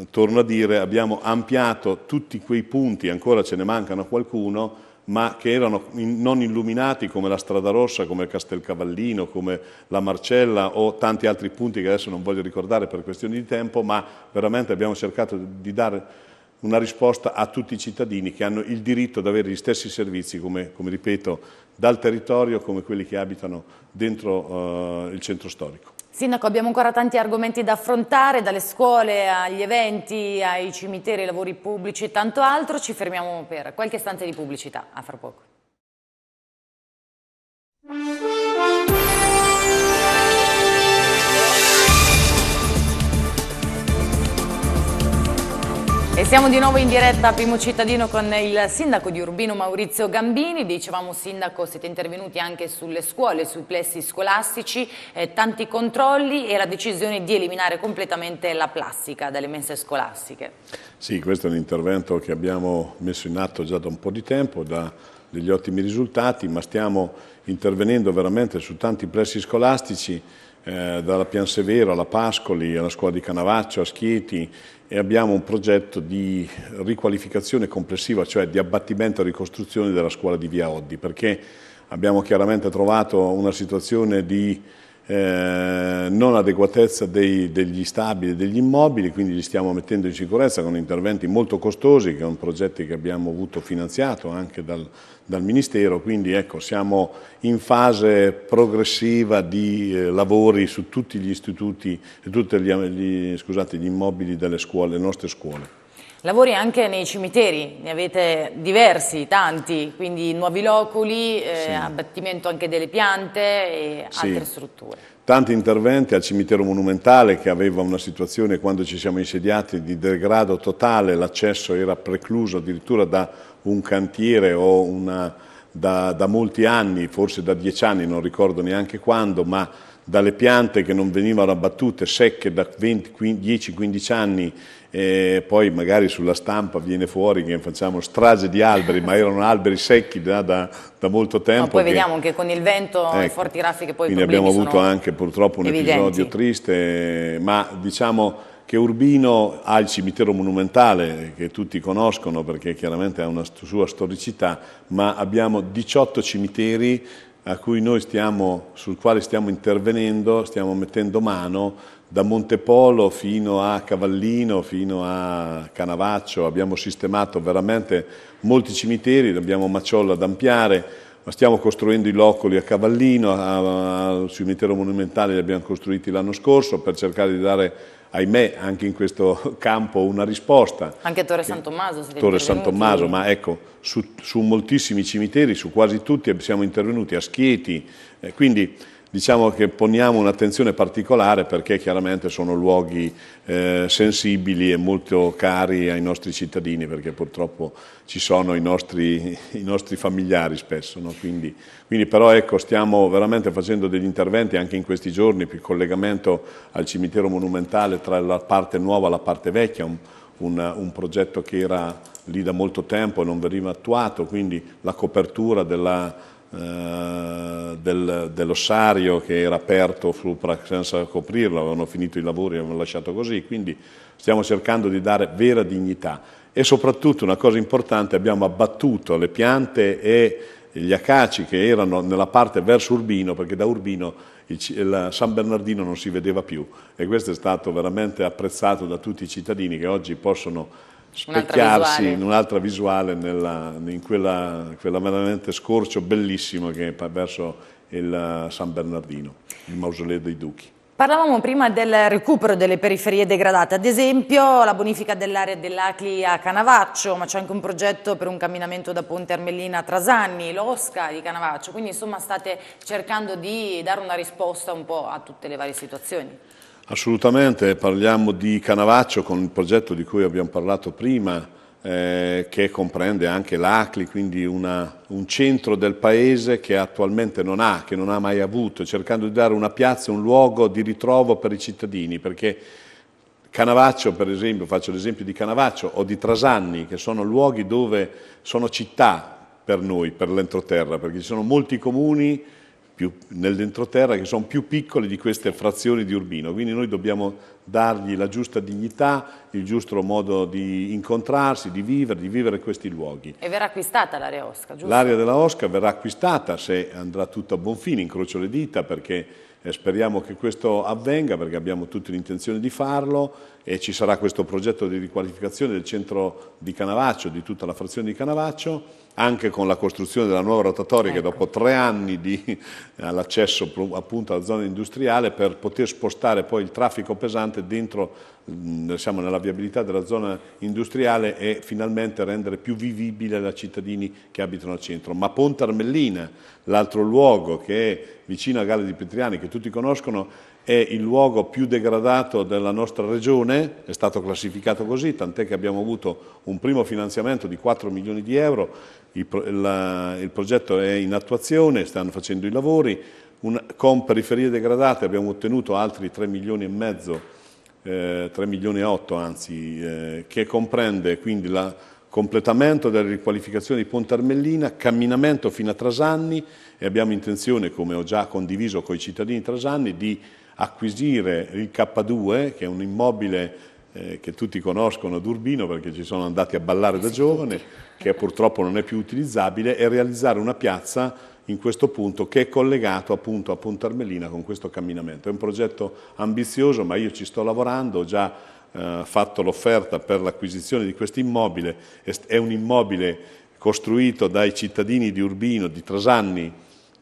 eh, torno a dire, abbiamo ampliato tutti quei punti, ancora ce ne mancano qualcuno, ma che erano non illuminati come la Strada Rossa, come Castelcavallino, come la Marcella o tanti altri punti che adesso non voglio ricordare per questioni di tempo, ma veramente abbiamo cercato di dare una risposta a tutti i cittadini che hanno il diritto di avere gli stessi servizi, come, come ripeto, dal territorio come quelli che abitano dentro eh, il centro storico. Sindaco, abbiamo ancora tanti argomenti da affrontare, dalle scuole agli eventi, ai cimiteri, ai lavori pubblici e tanto altro. Ci fermiamo per qualche istante di pubblicità, a fra poco. Siamo di nuovo in diretta a Primo Cittadino con il sindaco di Urbino Maurizio Gambini, dicevamo sindaco siete intervenuti anche sulle scuole, sui plessi scolastici, eh, tanti controlli e la decisione di eliminare completamente la plastica dalle mense scolastiche. Sì, questo è un intervento che abbiamo messo in atto già da un po' di tempo, da degli ottimi risultati, ma stiamo intervenendo veramente su tanti plessi scolastici eh, dalla Severo alla Pascoli, alla scuola di Canavaccio, a Schieti, e abbiamo un progetto di riqualificazione complessiva, cioè di abbattimento e ricostruzione della scuola di Via Oddi, perché abbiamo chiaramente trovato una situazione di eh, non adeguatezza dei, degli stabili e degli immobili, quindi li stiamo mettendo in sicurezza con interventi molto costosi, che sono progetti che abbiamo avuto finanziato anche dal, dal Ministero, quindi ecco, siamo in fase progressiva di eh, lavori su tutti gli istituti, su tutti gli, gli, scusate, gli immobili delle scuole, le nostre scuole. Lavori anche nei cimiteri, ne avete diversi, tanti, quindi nuovi loculi, eh, sì. abbattimento anche delle piante e sì. altre strutture. Tanti interventi al cimitero monumentale che aveva una situazione quando ci siamo insediati di degrado totale, l'accesso era precluso addirittura da un cantiere o una, da, da, molti anni, forse da dieci anni, non ricordo neanche quando, ma dalle piante che non venivano abbattute, secche da 10-15 anni, eh, poi magari sulla stampa viene fuori che facciamo strage di alberi, ma erano alberi secchi da, da, da molto tempo. Ma poi che, vediamo che con il vento ecco, forti raffiche poi... Quindi abbiamo avuto anche purtroppo un evidenti. episodio triste, ma diciamo che Urbino ha il cimitero monumentale che tutti conoscono perché chiaramente ha una sua storicità, ma abbiamo 18 cimiteri stiamo, sul quale stiamo intervenendo, stiamo mettendo mano da Montepolo fino a Cavallino, fino a Canavaccio, abbiamo sistemato veramente molti cimiteri, abbiamo Maciolla ad Ampiare, ma stiamo costruendo i locoli a Cavallino, al cimitero monumentale li abbiamo costruiti l'anno scorso per cercare di dare ahimè anche in questo campo una risposta. Anche Torre San Tommaso. Siete Torre San Tommaso, ma ecco, su, su, moltissimi cimiteri, su quasi tutti siamo intervenuti, a Schieti, eh, quindi diciamo che poniamo un'attenzione particolare perché chiaramente sono luoghi eh, sensibili e molto cari ai nostri cittadini perché purtroppo ci sono i nostri, i nostri familiari spesso. No? Quindi, quindi, però ecco, stiamo veramente facendo degli interventi anche in questi giorni più collegamento al cimitero monumentale tra la parte nuova e la parte vecchia, un, un, un progetto che era lì da molto tempo e non veniva attuato, quindi la copertura della eh, del, dell'ossario che era aperto senza coprirlo, avevano finito i lavori e avevano lasciato così, quindi stiamo cercando di dare vera dignità e soprattutto una cosa importante, abbiamo abbattuto le piante e gli acaci che erano nella parte verso Urbino, perché da Urbino il, il San Bernardino non si vedeva più e questo è stato veramente apprezzato da tutti i cittadini che oggi possono specchiarsi in un'altra visuale, nella, in quella, quella, veramente scorcio bellissimo che è verso il eh, San Bernardino, il mausoleo dei Duchi. Parlavamo prima del recupero delle periferie degradate, ad esempio la bonifica dell'area dell'Acli a Canavaccio, ma c'è anche un progetto per un camminamento da Ponte Armellina a Trasanni, l'Osca di Canavaccio, quindi insomma state cercando di dare una risposta un po' a tutte le varie situazioni. Assolutamente, parliamo di Canavaccio con il progetto di cui abbiamo parlato prima, eh, che comprende anche l'Acli, quindi una, un centro del paese che attualmente non ha, che non ha mai avuto, cercando di dare una piazza, un luogo di ritrovo per i cittadini, perché Canavaccio, per esempio, faccio l'esempio di Canavaccio o di Trasanni, che sono luoghi dove sono città per noi, per l'entroterra, perché ci sono molti comuni più, nell'entroterra che sono più piccole di queste frazioni di Urbino, quindi noi dobbiamo dargli la giusta dignità, il giusto modo di incontrarsi, di vivere, di vivere questi luoghi. E verrà acquistata l'area Osca, giusto? L'area della Osca verrà acquistata se andrà tutto a buon fine, incrocio le dita perché eh, speriamo che questo avvenga perché abbiamo tutte l'intenzione di farlo e ci sarà questo progetto di riqualificazione del centro di Canavaccio, di tutta la frazione di Canavaccio, anche con la costruzione della nuova rotatoria ecco. che dopo tre anni di, all'accesso eh, appunto alla zona industriale per poter spostare poi il traffico pesante dentro mm, siamo nella viabilità della zona industriale e finalmente rendere più vivibile da cittadini che abitano al centro. Ma Ponte Armellina, l'altro luogo che è vicino a Gale di Petriani, che tutti conoscono, è il luogo più degradato della nostra regione, è stato classificato così, tant'è che abbiamo avuto un primo finanziamento di 4 milioni di euro, il, la, il progetto è in attuazione, stanno facendo i lavori, un, con periferie degradate abbiamo ottenuto altri 3 milioni e mezzo, eh, 3 milioni e 8 anzi, eh, che comprende quindi il completamento della riqualificazione di Ponte Armellina, camminamento fino a Trasanni e abbiamo intenzione, come ho già condiviso con i cittadini Trasanni, di acquisire il K2, che è un immobile eh, che tutti conoscono ad Urbino perché ci sono andati a ballare da giovane, che purtroppo non è più utilizzabile, e realizzare una piazza in questo punto che è collegato appunto a Armelina con questo camminamento. È un progetto ambizioso ma io ci sto lavorando, ho già eh, fatto l'offerta per l'acquisizione di questo immobile, è un immobile costruito dai cittadini di Urbino, di Trasanni,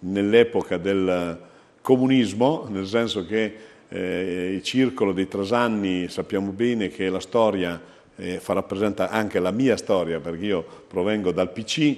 nell'epoca del comunismo, nel senso che eh, il circolo dei Trasanni sappiamo bene che la storia eh, fa rappresentare anche la mia storia, perché io provengo dal PC,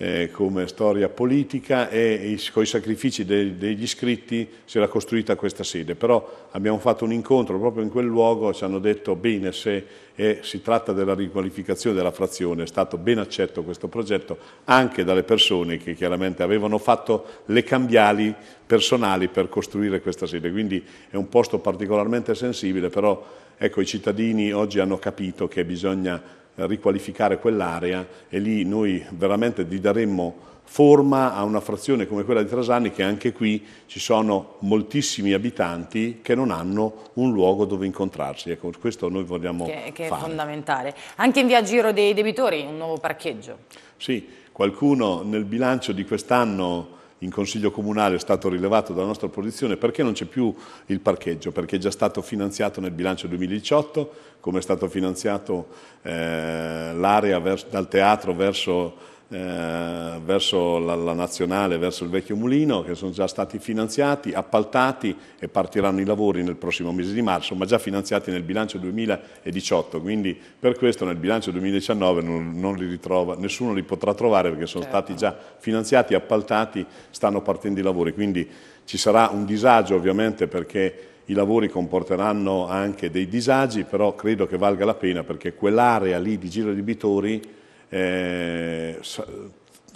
eh, come storia politica e con i sacrifici de, degli iscritti si era costruita questa sede. Però abbiamo fatto un incontro proprio in quel luogo, e ci hanno detto bene se eh, si tratta della riqualificazione della frazione, è stato ben accetto questo progetto anche dalle persone che chiaramente avevano fatto le cambiali personali per costruire questa sede. Quindi è un posto particolarmente sensibile, però ecco, i cittadini oggi hanno capito che bisogna riqualificare quell'area e lì noi veramente gli daremmo forma a una frazione come quella di Trasani che anche qui ci sono moltissimi abitanti che non hanno un luogo dove incontrarsi. Ecco, questo noi vogliamo che, che fare. è fondamentale. Anche in via giro dei debitori, un nuovo parcheggio. Sì, qualcuno nel bilancio di quest'anno in Consiglio Comunale è stato rilevato dalla nostra opposizione perché non c'è più il parcheggio, perché è già stato finanziato nel bilancio 2018, come è stato finanziato eh, l'area dal teatro verso eh, verso la, la, nazionale, verso il vecchio mulino, che sono già stati finanziati, appaltati e partiranno i lavori nel prossimo mese di marzo, ma già finanziati nel bilancio 2018, quindi per questo nel bilancio 2019 non, non li ritrova, nessuno li potrà trovare perché sono certo. stati già finanziati, appaltati, stanno partendo i lavori, quindi ci sarà un disagio ovviamente perché i lavori comporteranno anche dei disagi, però credo che valga la pena perché quell'area lì di Giro di Bitori eh,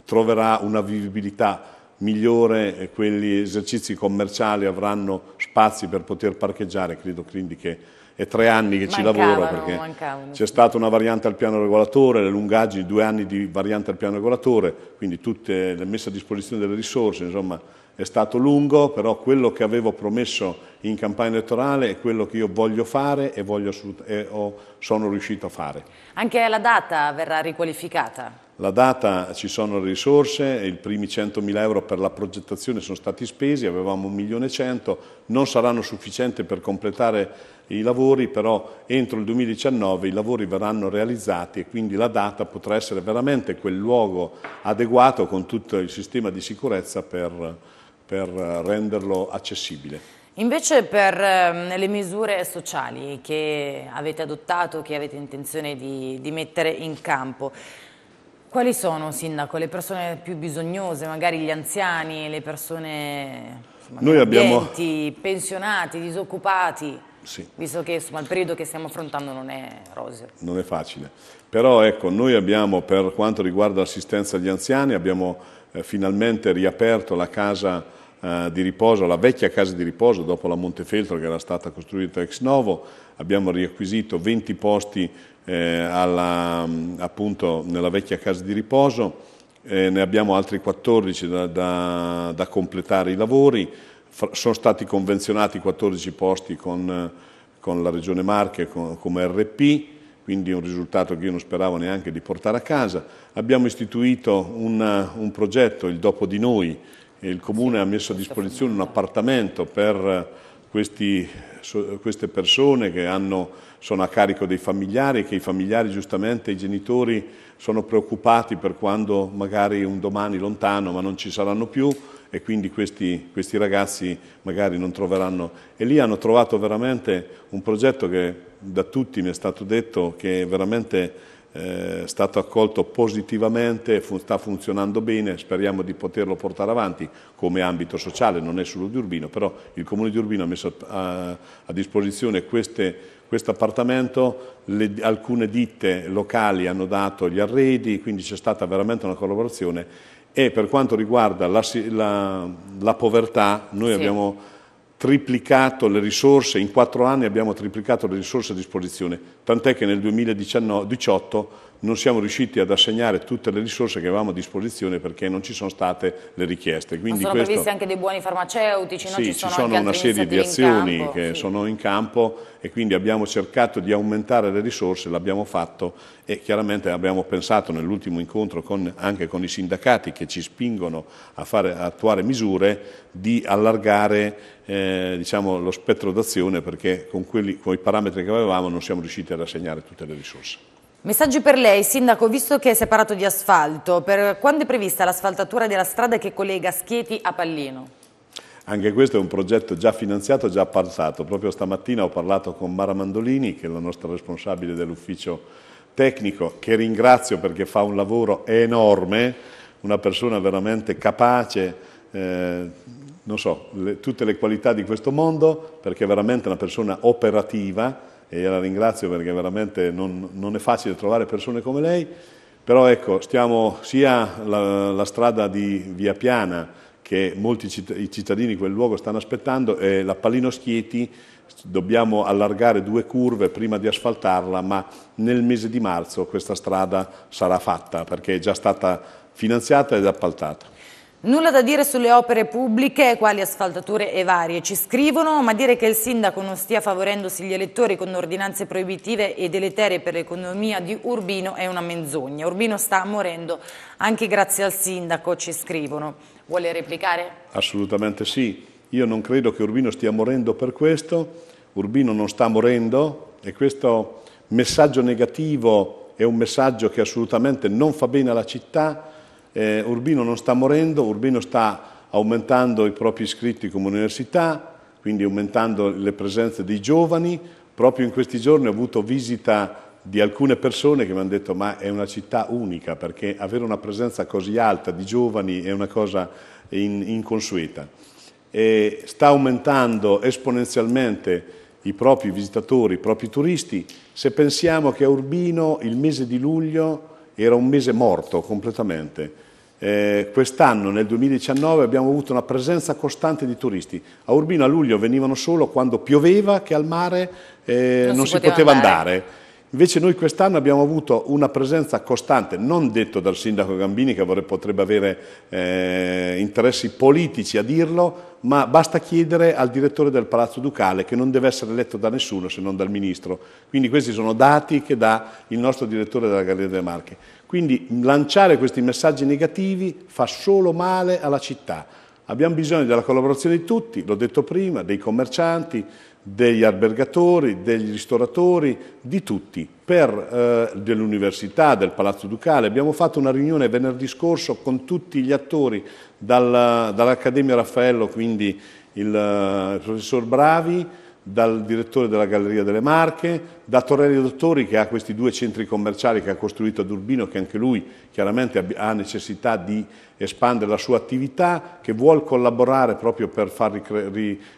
troverà una vivibilità migliore, quegli esercizi commerciali avranno spazi per poter parcheggiare, credo quindi che è tre anni che mancavano, ci lavoro perché c'è stata una variante al piano regolatore, le lungaggini, due anni di variante al piano regolatore, quindi tutte le messe a disposizione delle risorse, insomma è stato lungo, però quello che avevo promesso in campagna elettorale è quello che io voglio fare e, voglio e ho, sono riuscito a fare. Anche la data verrà riqualificata? La data ci sono le risorse, i primi 100.000 euro per la progettazione sono stati spesi, avevamo milione e 1.100.000, non saranno sufficienti per completare i lavori, però entro il 2019 i lavori verranno realizzati e quindi la data potrà essere veramente quel luogo adeguato con tutto il sistema di sicurezza per per eh, renderlo accessibile. Invece per ehm, le misure sociali che avete adottato, che avete intenzione di, di, mettere in campo, quali sono, Sindaco, le persone più bisognose, magari gli anziani, le persone insomma, Noi ambienti, abbiamo... pensionati, disoccupati? Sì. Visto che insomma, il periodo che stiamo affrontando non è roseo. Non è facile. Però ecco, noi abbiamo per quanto riguarda l'assistenza agli anziani, abbiamo eh, finalmente riaperto la casa eh, di riposo, la vecchia casa di riposo dopo la Montefeltro che era stata costruita ex novo, abbiamo riacquisito 20 posti eh, alla, mm, appunto nella vecchia casa di riposo, ne abbiamo altri 14 da, da, da completare i lavori, Fra, sono stati convenzionati 14 posti con con la Regione Marche come RP, quindi un risultato che io non speravo neanche di portare a casa. Abbiamo istituito un, un progetto, il Dopo di Noi, il Comune ha messo a disposizione un appartamento per eh, questi, queste persone che hanno, sono a carico dei familiari, che i familiari giustamente, i genitori sono preoccupati per quando magari un domani lontano ma non ci saranno più e quindi questi, questi ragazzi magari non troveranno. E lì hanno trovato veramente un progetto che da tutti mi è stato detto che è veramente eh, è stato accolto positivamente, sta funzionando bene, speriamo di poterlo portare avanti come ambito sociale, non è solo di Urbino, però il Comune di Urbino ha messo a, a disposizione queste questo appartamento, le, alcune ditte locali hanno dato gli arredi, quindi c'è stata veramente una collaborazione e per quanto riguarda la, la, la povertà noi sì. abbiamo triplicato le risorse, in quattro anni abbiamo triplicato le risorse a disposizione, tant'è che nel 2018 non siamo riusciti ad assegnare tutte le risorse che avevamo a disposizione perché non ci sono state le richieste. Quindi Ma sono questo... previsti anche dei buoni farmaceutici, sì, no? ci, ci sono, sono una serie di azioni campo, che sì. sono in campo e quindi abbiamo cercato di aumentare le risorse, l'abbiamo fatto e chiaramente abbiamo pensato nell'ultimo incontro con, anche con i sindacati che ci spingono a, fare, a attuare misure di allargare eh, diciamo, lo spettro d'azione perché con, quelli, con i parametri che avevamo non siamo riusciti ad assegnare tutte le risorse. Messaggi per lei, Sindaco, visto che è separato di asfalto, per quando è prevista l'asfaltatura della strada che collega Schieti a Pallino? Anche questo è un progetto già finanziato, già passato. Proprio stamattina ho parlato con Mara Mandolini, che è la nostra responsabile dell'ufficio tecnico, che ringrazio perché fa un lavoro enorme, una persona veramente capace, eh, non so, le, tutte le qualità di questo mondo, perché è veramente una persona operativa, e la ringrazio perché veramente non, non è facile trovare persone come lei, però ecco, stiamo sia la, la strada di Via Piana che molti citt- i cittadini di quel luogo stanno aspettando e la Pallino Schieti dobbiamo allargare due curve prima di asfaltarla, ma nel mese di marzo questa strada sarà fatta perché è già stata finanziata ed appaltata. Nulla da dire sulle opere pubbliche, quali asfaltature e varie. Ci scrivono, ma dire che il sindaco non stia favorendosi gli elettori con ordinanze proibitive e deleterie per l'economia di Urbino è una menzogna. Urbino sta morendo anche grazie al sindaco, ci scrivono. Vuole replicare? Assolutamente sì. Io non credo che Urbino stia morendo per questo. Urbino non sta morendo e questo messaggio negativo è un messaggio che assolutamente non fa bene alla città eh, Urbino non sta morendo, Urbino sta aumentando i propri iscritti come università, quindi aumentando le presenze dei giovani. Proprio in questi giorni ho avuto visita di alcune persone che mi hanno detto ma è una città unica perché avere una presenza così alta di giovani è una cosa in, inconsueta. E sta aumentando esponenzialmente i propri visitatori, i propri turisti. Se pensiamo che a Urbino il mese di luglio era un mese morto completamente. Eh, quest'anno, nel 2019, abbiamo avuto una presenza costante di turisti. A Urbino a luglio venivano solo quando pioveva che al mare eh, non, non, si, poteva, poteva andare. andare. Invece noi quest'anno abbiamo avuto una presenza costante, non detto dal sindaco Gambini che vorrebbe, potrebbe avere eh, interessi politici a dirlo, ma basta chiedere al direttore del Palazzo Ducale che non deve essere eletto da nessuno se non dal Ministro. Quindi questi sono dati che dà il nostro direttore della Galleria delle Marche. Quindi lanciare questi messaggi negativi fa solo male alla città. Abbiamo bisogno della collaborazione di tutti, l'ho detto prima, dei commercianti, degli albergatori, degli ristoratori, di tutti, per, eh, dell'università, del Palazzo Ducale. Abbiamo fatto una riunione venerdì scorso con tutti gli attori, dal, dall'Accademia Raffaello, quindi il, eh, il professor Bravi, dal direttore della Galleria delle Marche, da Torrelli Dottori che ha questi due centri commerciali che ha costruito ad Urbino, che anche lui chiaramente ha necessità di espandere la sua attività, che vuole collaborare proprio per far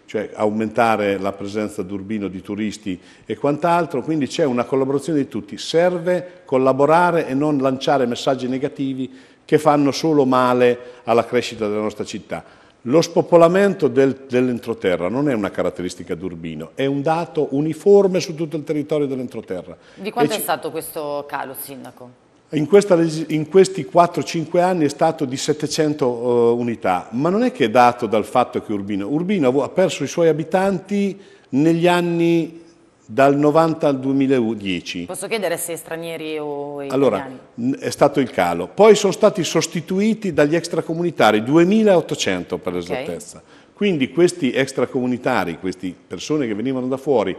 cioè aumentare la presenza ad Urbino di turisti e quant'altro, quindi c'è una collaborazione di tutti, serve collaborare e non lanciare messaggi negativi che fanno solo male alla crescita della nostra città. Lo spopolamento del, dell'entroterra non è una caratteristica di Urbino, è un dato uniforme su tutto il territorio dell'entroterra. Di quanto e è stato questo calo, Sindaco? In, questa, in questi 4-5 anni è stato di 700 uh, eh, unità, ma non è che è dato dal fatto che Urbino, Urbino ha perso i suoi abitanti negli anni dal 90 al 2010. Posso chiedere se stranieri o italiani? Allora, è stato il calo. Poi sono stati sostituiti dagli extracomunitari, 2800 per l'esattezza. Okay. Quindi questi extracomunitari, queste persone che venivano da fuori,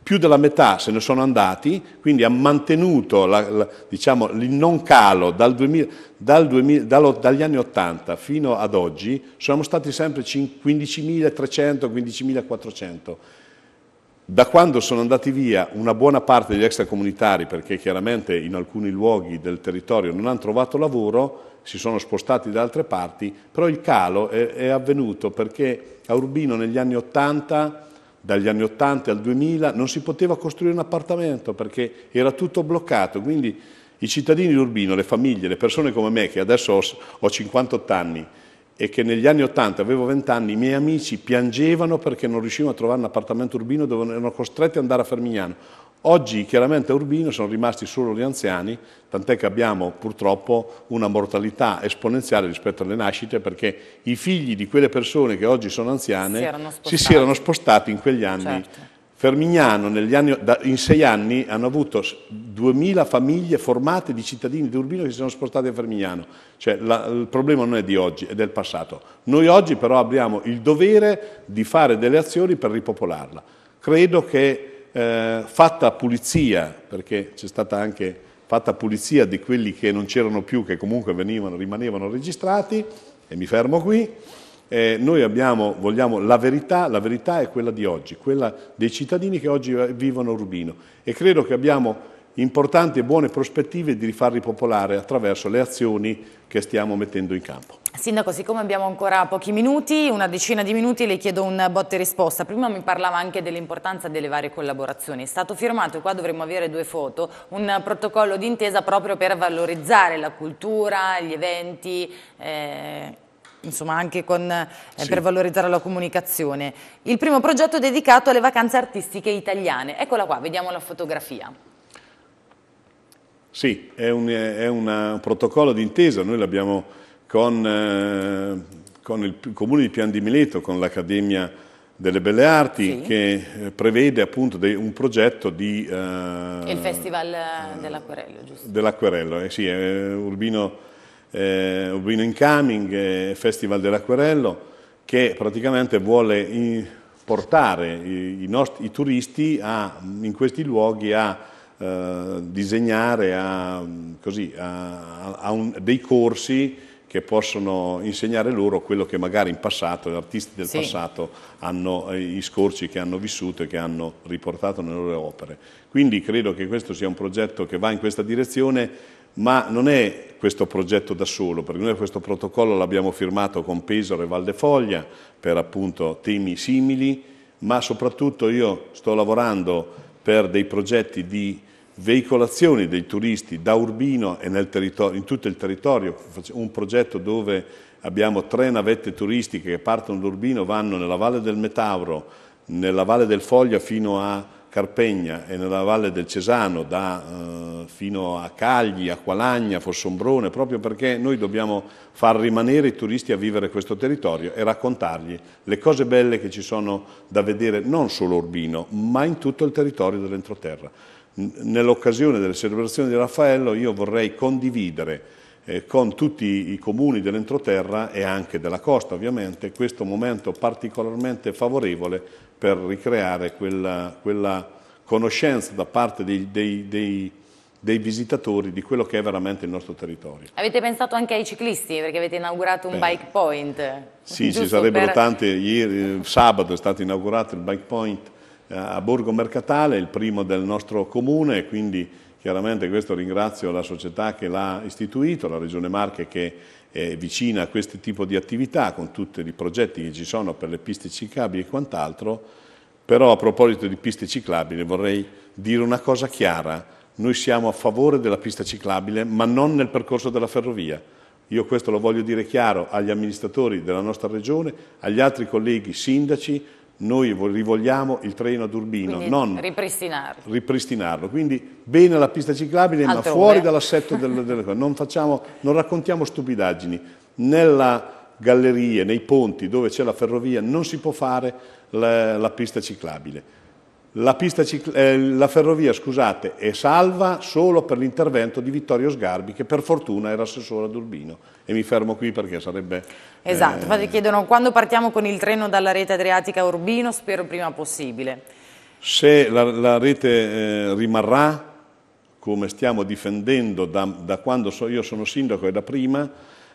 più della metà se ne sono andati, quindi ha mantenuto la, la, diciamo, il non calo dal 2000, dal 2000, dal, dagli anni 80 fino ad oggi, sono stati sempre 15.300, 15.400 da quando sono andati via una buona parte degli extracomunitari, perché chiaramente in alcuni luoghi del territorio non hanno trovato lavoro, si sono spostati da altre parti, però il calo è, è avvenuto perché a Urbino negli anni 80 dagli anni 80 al 2000 non si poteva costruire un appartamento perché era tutto bloccato, quindi i cittadini di Urbino, le famiglie, le persone come me che adesso ho, 58 anni e che negli anni 80, avevo 20 anni, i miei amici piangevano perché non riuscivano a trovare un appartamento urbino dove erano costretti ad andare a Fermignano. Oggi chiaramente a Urbino sono rimasti solo gli anziani, tant'è che abbiamo purtroppo una mortalità esponenziale rispetto alle nascite perché i figli di quelle persone che oggi sono anziane si, si erano spostati in quegli anni certo Fermignano anni, in sei anni hanno avuto 2.000 famiglie formate di cittadini di Urbino che si sono spostati a Fermignano. Cioè, la, il problema non è di oggi, è del passato. Noi oggi però abbiamo il dovere di fare delle azioni per ripopolarla. Credo che eh, fatta pulizia, perché c'è stata anche fatta pulizia di quelli che non c'erano più, che comunque venivano, rimanevano registrati, e mi fermo qui, eh, noi abbiamo, vogliamo la verità, la verità è quella di oggi, quella dei cittadini che oggi vivono a Rubino e credo che abbiamo importanti e buone prospettive di rifar ripopolare attraverso le azioni che stiamo mettendo in campo. Sindaco, siccome abbiamo ancora pochi minuti, una decina di minuti, le chiedo un botte risposta. Prima mi parlava anche dell'importanza delle varie collaborazioni. È stato firmato, e qua dovremmo avere due foto, un protocollo d'intesa proprio per valorizzare la cultura, gli eventi... Eh insomma anche con, eh, sì. per valorizzare la comunicazione. Il primo progetto dedicato alle vacanze artistiche italiane. Eccola qua, vediamo la fotografia. Sì, è un, è una, un protocollo d'intesa, noi l'abbiamo con, eh, con, il Comune di Pian di Mileto, con l'Accademia delle Belle Arti, sì. che eh, prevede appunto de, un progetto di... Eh, il Festival eh, dell'Acquerello, giusto? Dell'Acquerello, eh, sì, eh, Urbino eh, Urbino Incoming, eh, Festival dell'Acquerello, che praticamente vuole in, portare i, i, nostri, i turisti a, in questi luoghi a eh, disegnare a, così, a, un, dei corsi che possono insegnare loro quello che magari in passato, gli artisti del sì. passato hanno eh, i scorci che hanno vissuto e che hanno riportato nelle loro opere. Quindi credo che questo sia un progetto che va in questa direzione ma non è questo progetto da solo, perché noi questo protocollo l'abbiamo firmato con Pesaro e Valdefoglia per appunto temi simili, ma soprattutto io sto lavorando per dei progetti di veicolazione dei turisti da Urbino e in tutto il territorio, un progetto dove abbiamo tre navette turistiche che partono da Urbino, vanno nella Valle del Metauro, nella Valle del Foglia fino a Carpegna e nella valle del Cesano, da, eh, fino a Cagli, a Qualagna, Fossombrone, proprio perché noi dobbiamo far rimanere i turisti a vivere questo territorio e raccontargli le cose belle che ci sono da vedere non solo Urbino, ma in tutto il territorio dell'entroterra. Nell'occasione delle celebrazioni di Raffaello io vorrei condividere eh, con tutti i comuni dell'entroterra e anche della costa ovviamente questo momento particolarmente favorevole per ricreare quella, quella conoscenza da parte dei, dei, dei, dei, visitatori di quello che è veramente il nostro territorio. Avete pensato anche ai ciclisti perché avete inaugurato un Beh, bike point? Sì, ci sarebbero per... tanti. Ieri, sabato è stato inaugurato il bike point eh, a Borgo Mercatale, il primo del nostro comune, quindi chiaramente questo ringrazio la società che l'ha istituito, la Regione Marche che eh, vicina a questo tipo di attività, con tutti i progetti che ci sono per le piste ciclabili e quant'altro, però a proposito di piste ciclabili vorrei dire una cosa chiara. Noi siamo a favore della pista ciclabile, ma non nel percorso della ferrovia. Io questo lo voglio dire chiaro agli amministratori della nostra regione, agli altri colleghi sindaci, noi rivogliamo il treno ad Urbino, non ripristinarlo. ripristinarlo. Quindi bene la pista ciclabile, Altrove. ma fuori dall'assetto delle, delle cose. Non, raccontiamo stupidaggini. Nella gallerie, nei ponti dove c'è la ferrovia, non si può fare la, la pista ciclabile la, cicl- eh, la, ferrovia scusate, è salva solo per l'intervento di Vittorio Sgarbi, che per fortuna era assessore ad Urbino. E mi fermo qui perché sarebbe... Eh, esatto, eh... chiedono quando partiamo con il treno dalla rete adriatica a Urbino, spero prima possibile. Se la, la rete eh, rimarrà, come stiamo difendendo da, da quando so, io sono sindaco e da prima,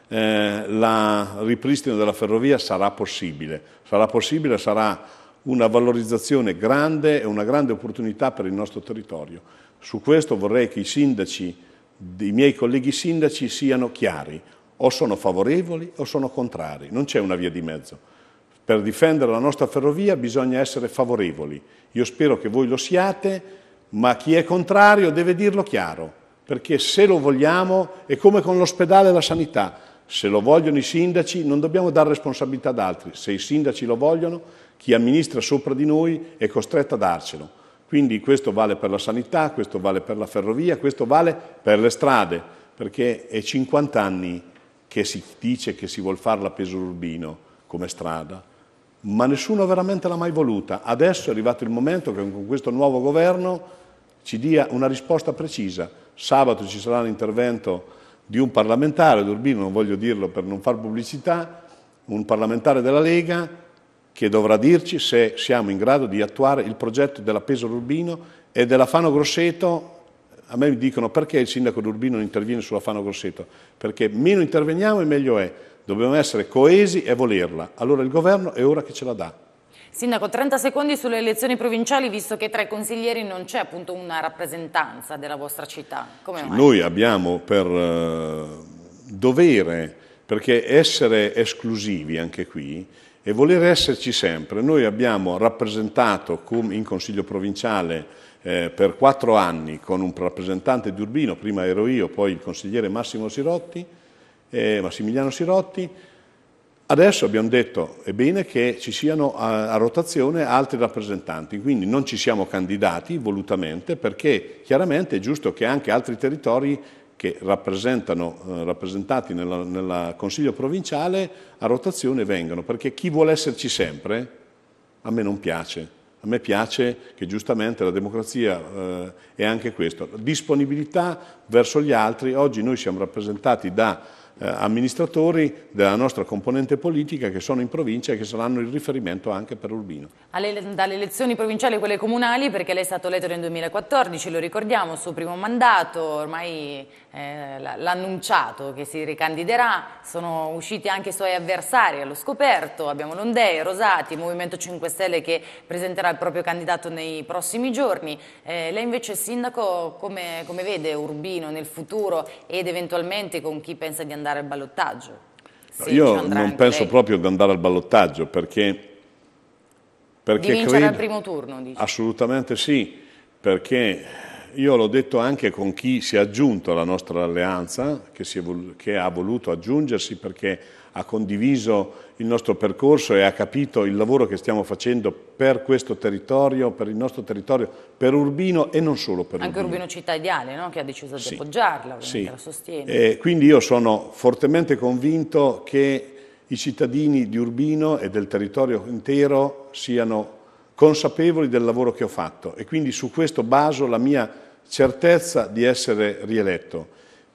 eh, la ripristino della ferrovia sarà possibile. Sarà possibile, sarà una valorizzazione grande e una grande opportunità per il nostro territorio. Su questo vorrei che i sindaci, i miei colleghi sindaci, siano chiari. O sono favorevoli o sono contrari. Non c'è una via di mezzo. Per difendere la nostra ferrovia bisogna essere favorevoli. Io spero che voi lo siate, ma chi è contrario deve dirlo chiaro. Perché se lo vogliamo è come con l'ospedale e la sanità. Se lo vogliono i sindaci non dobbiamo dare responsabilità ad altri. Se i sindaci lo vogliono chi amministra sopra di noi è costretto a darcelo. Quindi questo vale per la sanità, questo vale per la ferrovia, questo vale per le strade, perché è 50 anni che si dice che si vuole farla peso urbino come strada, ma nessuno veramente l'ha mai voluta. Adesso è arrivato il momento che con questo nuovo governo ci dia una risposta precisa. Sabato ci sarà l'intervento di un parlamentare, d'Urbino non voglio dirlo per non far pubblicità, un parlamentare della Lega che dovrà dirci se siamo in grado di attuare il progetto della Peso Urbino e della Fano Grosseto. A me mi dicono perché il sindaco d'Urbino non interviene sulla Fano Grosseto? Perché meno interveniamo e meglio è. Dobbiamo essere coesi e volerla. Allora il governo è ora che ce la dà. Sindaco, 30 secondi sulle elezioni provinciali, visto che tra i consiglieri non c'è appunto una rappresentanza della vostra città. Sì, noi abbiamo per eh, dovere, perché essere esclusivi anche qui, e voler esserci sempre. Noi abbiamo rappresentato in Consiglio Provinciale eh, per quattro anni con un rappresentante di Urbino, prima ero io, poi il consigliere Massimo Sirotti, eh, Massimiliano Sirotti, Adesso abbiamo detto è bene che ci siano a, a, rotazione altri rappresentanti, quindi non ci siamo candidati volutamente perché chiaramente è giusto che anche altri territori che rappresentano, eh, rappresentati nel Consiglio provinciale a rotazione vengono, perché chi vuole esserci sempre a me non piace. A me piace che giustamente la democrazia eh, è anche questo, disponibilità verso gli altri. Oggi noi siamo rappresentati da eh, amministratori della nostra componente politica che sono in provincia e che saranno il riferimento anche per Urbino. Alle, dalle elezioni provinciali e quelle comunali, perché lei è stato eletto nel 2014, lo ricordiamo, suo primo mandato, ormai eh, l'ha annunciato che si ricandiderà, sono usciti anche i suoi avversari allo scoperto, abbiamo Londei, Rosati, Movimento 5 Stelle che presenterà il proprio candidato nei prossimi giorni. Eh, lei invece, è Sindaco, come, come vede Urbino nel futuro ed eventualmente con chi pensa di andare andare al ballottaggio. No, io non penso lei. proprio di andare al ballottaggio perché... perché di vincere al primo turno, dice. Assolutamente sì, perché io l'ho detto anche con chi si è aggiunto alla nostra alleanza, che, è, che ha voluto aggiungersi perché ha condiviso il nostro percorso e ha capito il lavoro che stiamo facendo per questo territorio, per il nostro territorio, per Urbino e non solo per Urbino. Anche Urbino Città Ideale, no? che ha deciso sì. di appoggiarla, sì. la sostiene. Eh, quindi io sono fortemente convinto che i cittadini di Urbino e del territorio intero siano consapevoli del lavoro che ho fatto e quindi su questo baso la mia certezza di essere rieletto,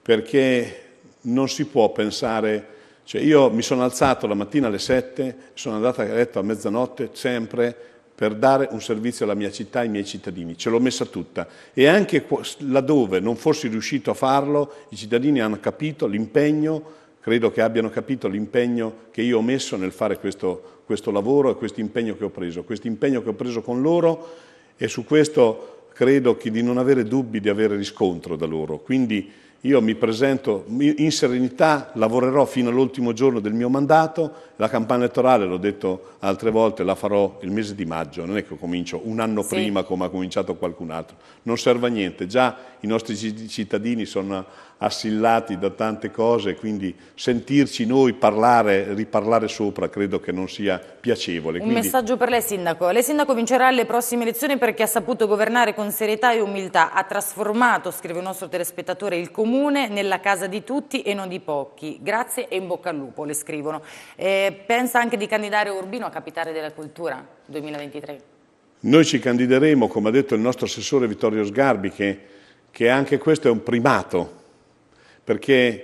perché non si può pensare cioè io mi sono alzato la mattina alle 7, sono andato a letto a mezzanotte sempre per dare un servizio alla mia città, e ai miei cittadini. Ce l'ho messa tutta. E anche laddove non fossi riuscito a farlo, i cittadini hanno capito l'impegno, credo che abbiano capito l'impegno che io ho messo nel fare questo, questo lavoro e questo impegno che ho preso. Questo impegno che ho preso con loro e su questo credo di non avere dubbi di avere riscontro da loro. Quindi io mi presento in serenità, lavorerò fino all'ultimo giorno del mio mandato, la campagna elettorale, l'ho detto altre volte, la farò il mese di maggio, non è che comincio un anno sì. prima come ha cominciato qualcun altro, non serve a niente, già i nostri cittadini sono assillati da tante cose, quindi sentirci noi parlare, riparlare sopra credo che non sia piacevole. Un quindi... messaggio per lei Sindaco. Lei Sindaco vincerà le prossime elezioni perché ha saputo governare con serietà e umiltà, ha trasformato, scrive un nostro telespettatore, il comune nella casa di tutti e non di pochi. Grazie e in bocca al lupo, le scrivono. Eh, pensa anche di candidare Urbino a Capitale della Cultura 2023? Noi ci candideremo, come ha detto il nostro assessore Vittorio Sgarbi, che, che anche questo è un primato perché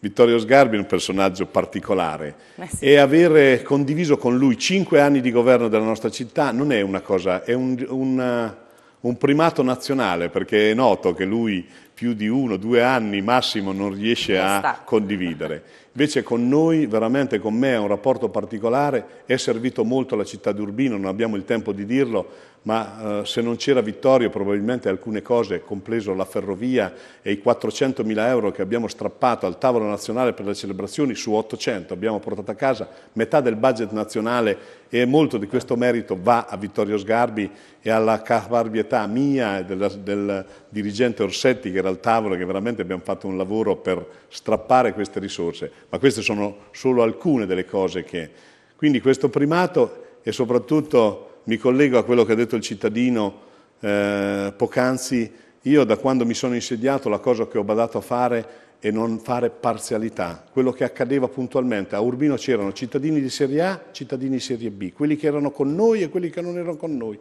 Vittorio Sgarbi è un personaggio particolare eh sì. e avere condiviso con lui cinque anni di governo della nostra città non è una cosa, è un, un, un primato nazionale perché è noto che lui più di uno, due anni massimo non riesce a condividere. Invece con noi, veramente con me, è un rapporto particolare, è servito molto la città di Urbino, non abbiamo il tempo di dirlo, ma eh, se non c'era Vittorio probabilmente alcune cose, compreso la ferrovia e i 400 mila euro che abbiamo strappato al tavolo nazionale per le celebrazioni, su 800 abbiamo portato a casa metà del budget nazionale e molto di questo merito va a Vittorio Sgarbi e alla caparbietà mia e della, del dirigente Orsetti che era al tavolo, che veramente abbiamo fatto un lavoro per strappare queste risorse, ma queste sono solo alcune delle cose che... Quindi questo primato e soprattutto mi collego a quello che ha detto il cittadino eh, poc'anzi, io da quando mi sono insediato la cosa che ho badato a fare è non fare parzialità, quello che accadeva puntualmente. A Urbino c'erano cittadini di Serie A, cittadini di Serie B, quelli che erano con noi e quelli che non erano con noi.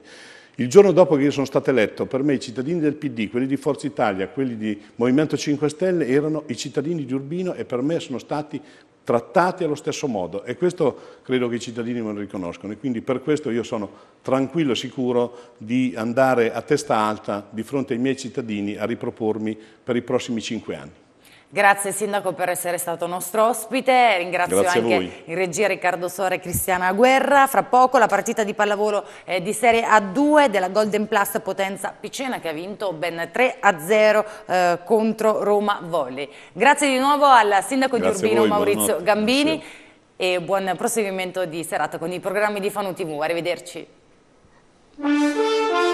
Il giorno dopo che io sono stato eletto, per me i cittadini del PD, quelli di Forza Italia, quelli di Movimento 5 Stelle erano i cittadini di Urbino e per me sono stati trattati allo stesso modo e questo credo che i cittadini me lo riconoscono e quindi per questo io sono tranquillo e sicuro di andare a testa alta di fronte ai miei cittadini a ripropormi per i prossimi cinque anni. Grazie Sindaco per essere stato nostro ospite, ringrazio Grazie anche in regia Riccardo Sore e Cristiana Guerra. Fra poco la partita di pallavolo eh, di Serie A2 della Golden Plus Potenza Picena che ha vinto ben 3-0 eh, contro Roma Volley. Grazie di nuovo al Sindaco Grazie di Urbino voi, Maurizio Gambini Grazie. e buon proseguimento di serata con i programmi di Fanu TV. Arrivederci.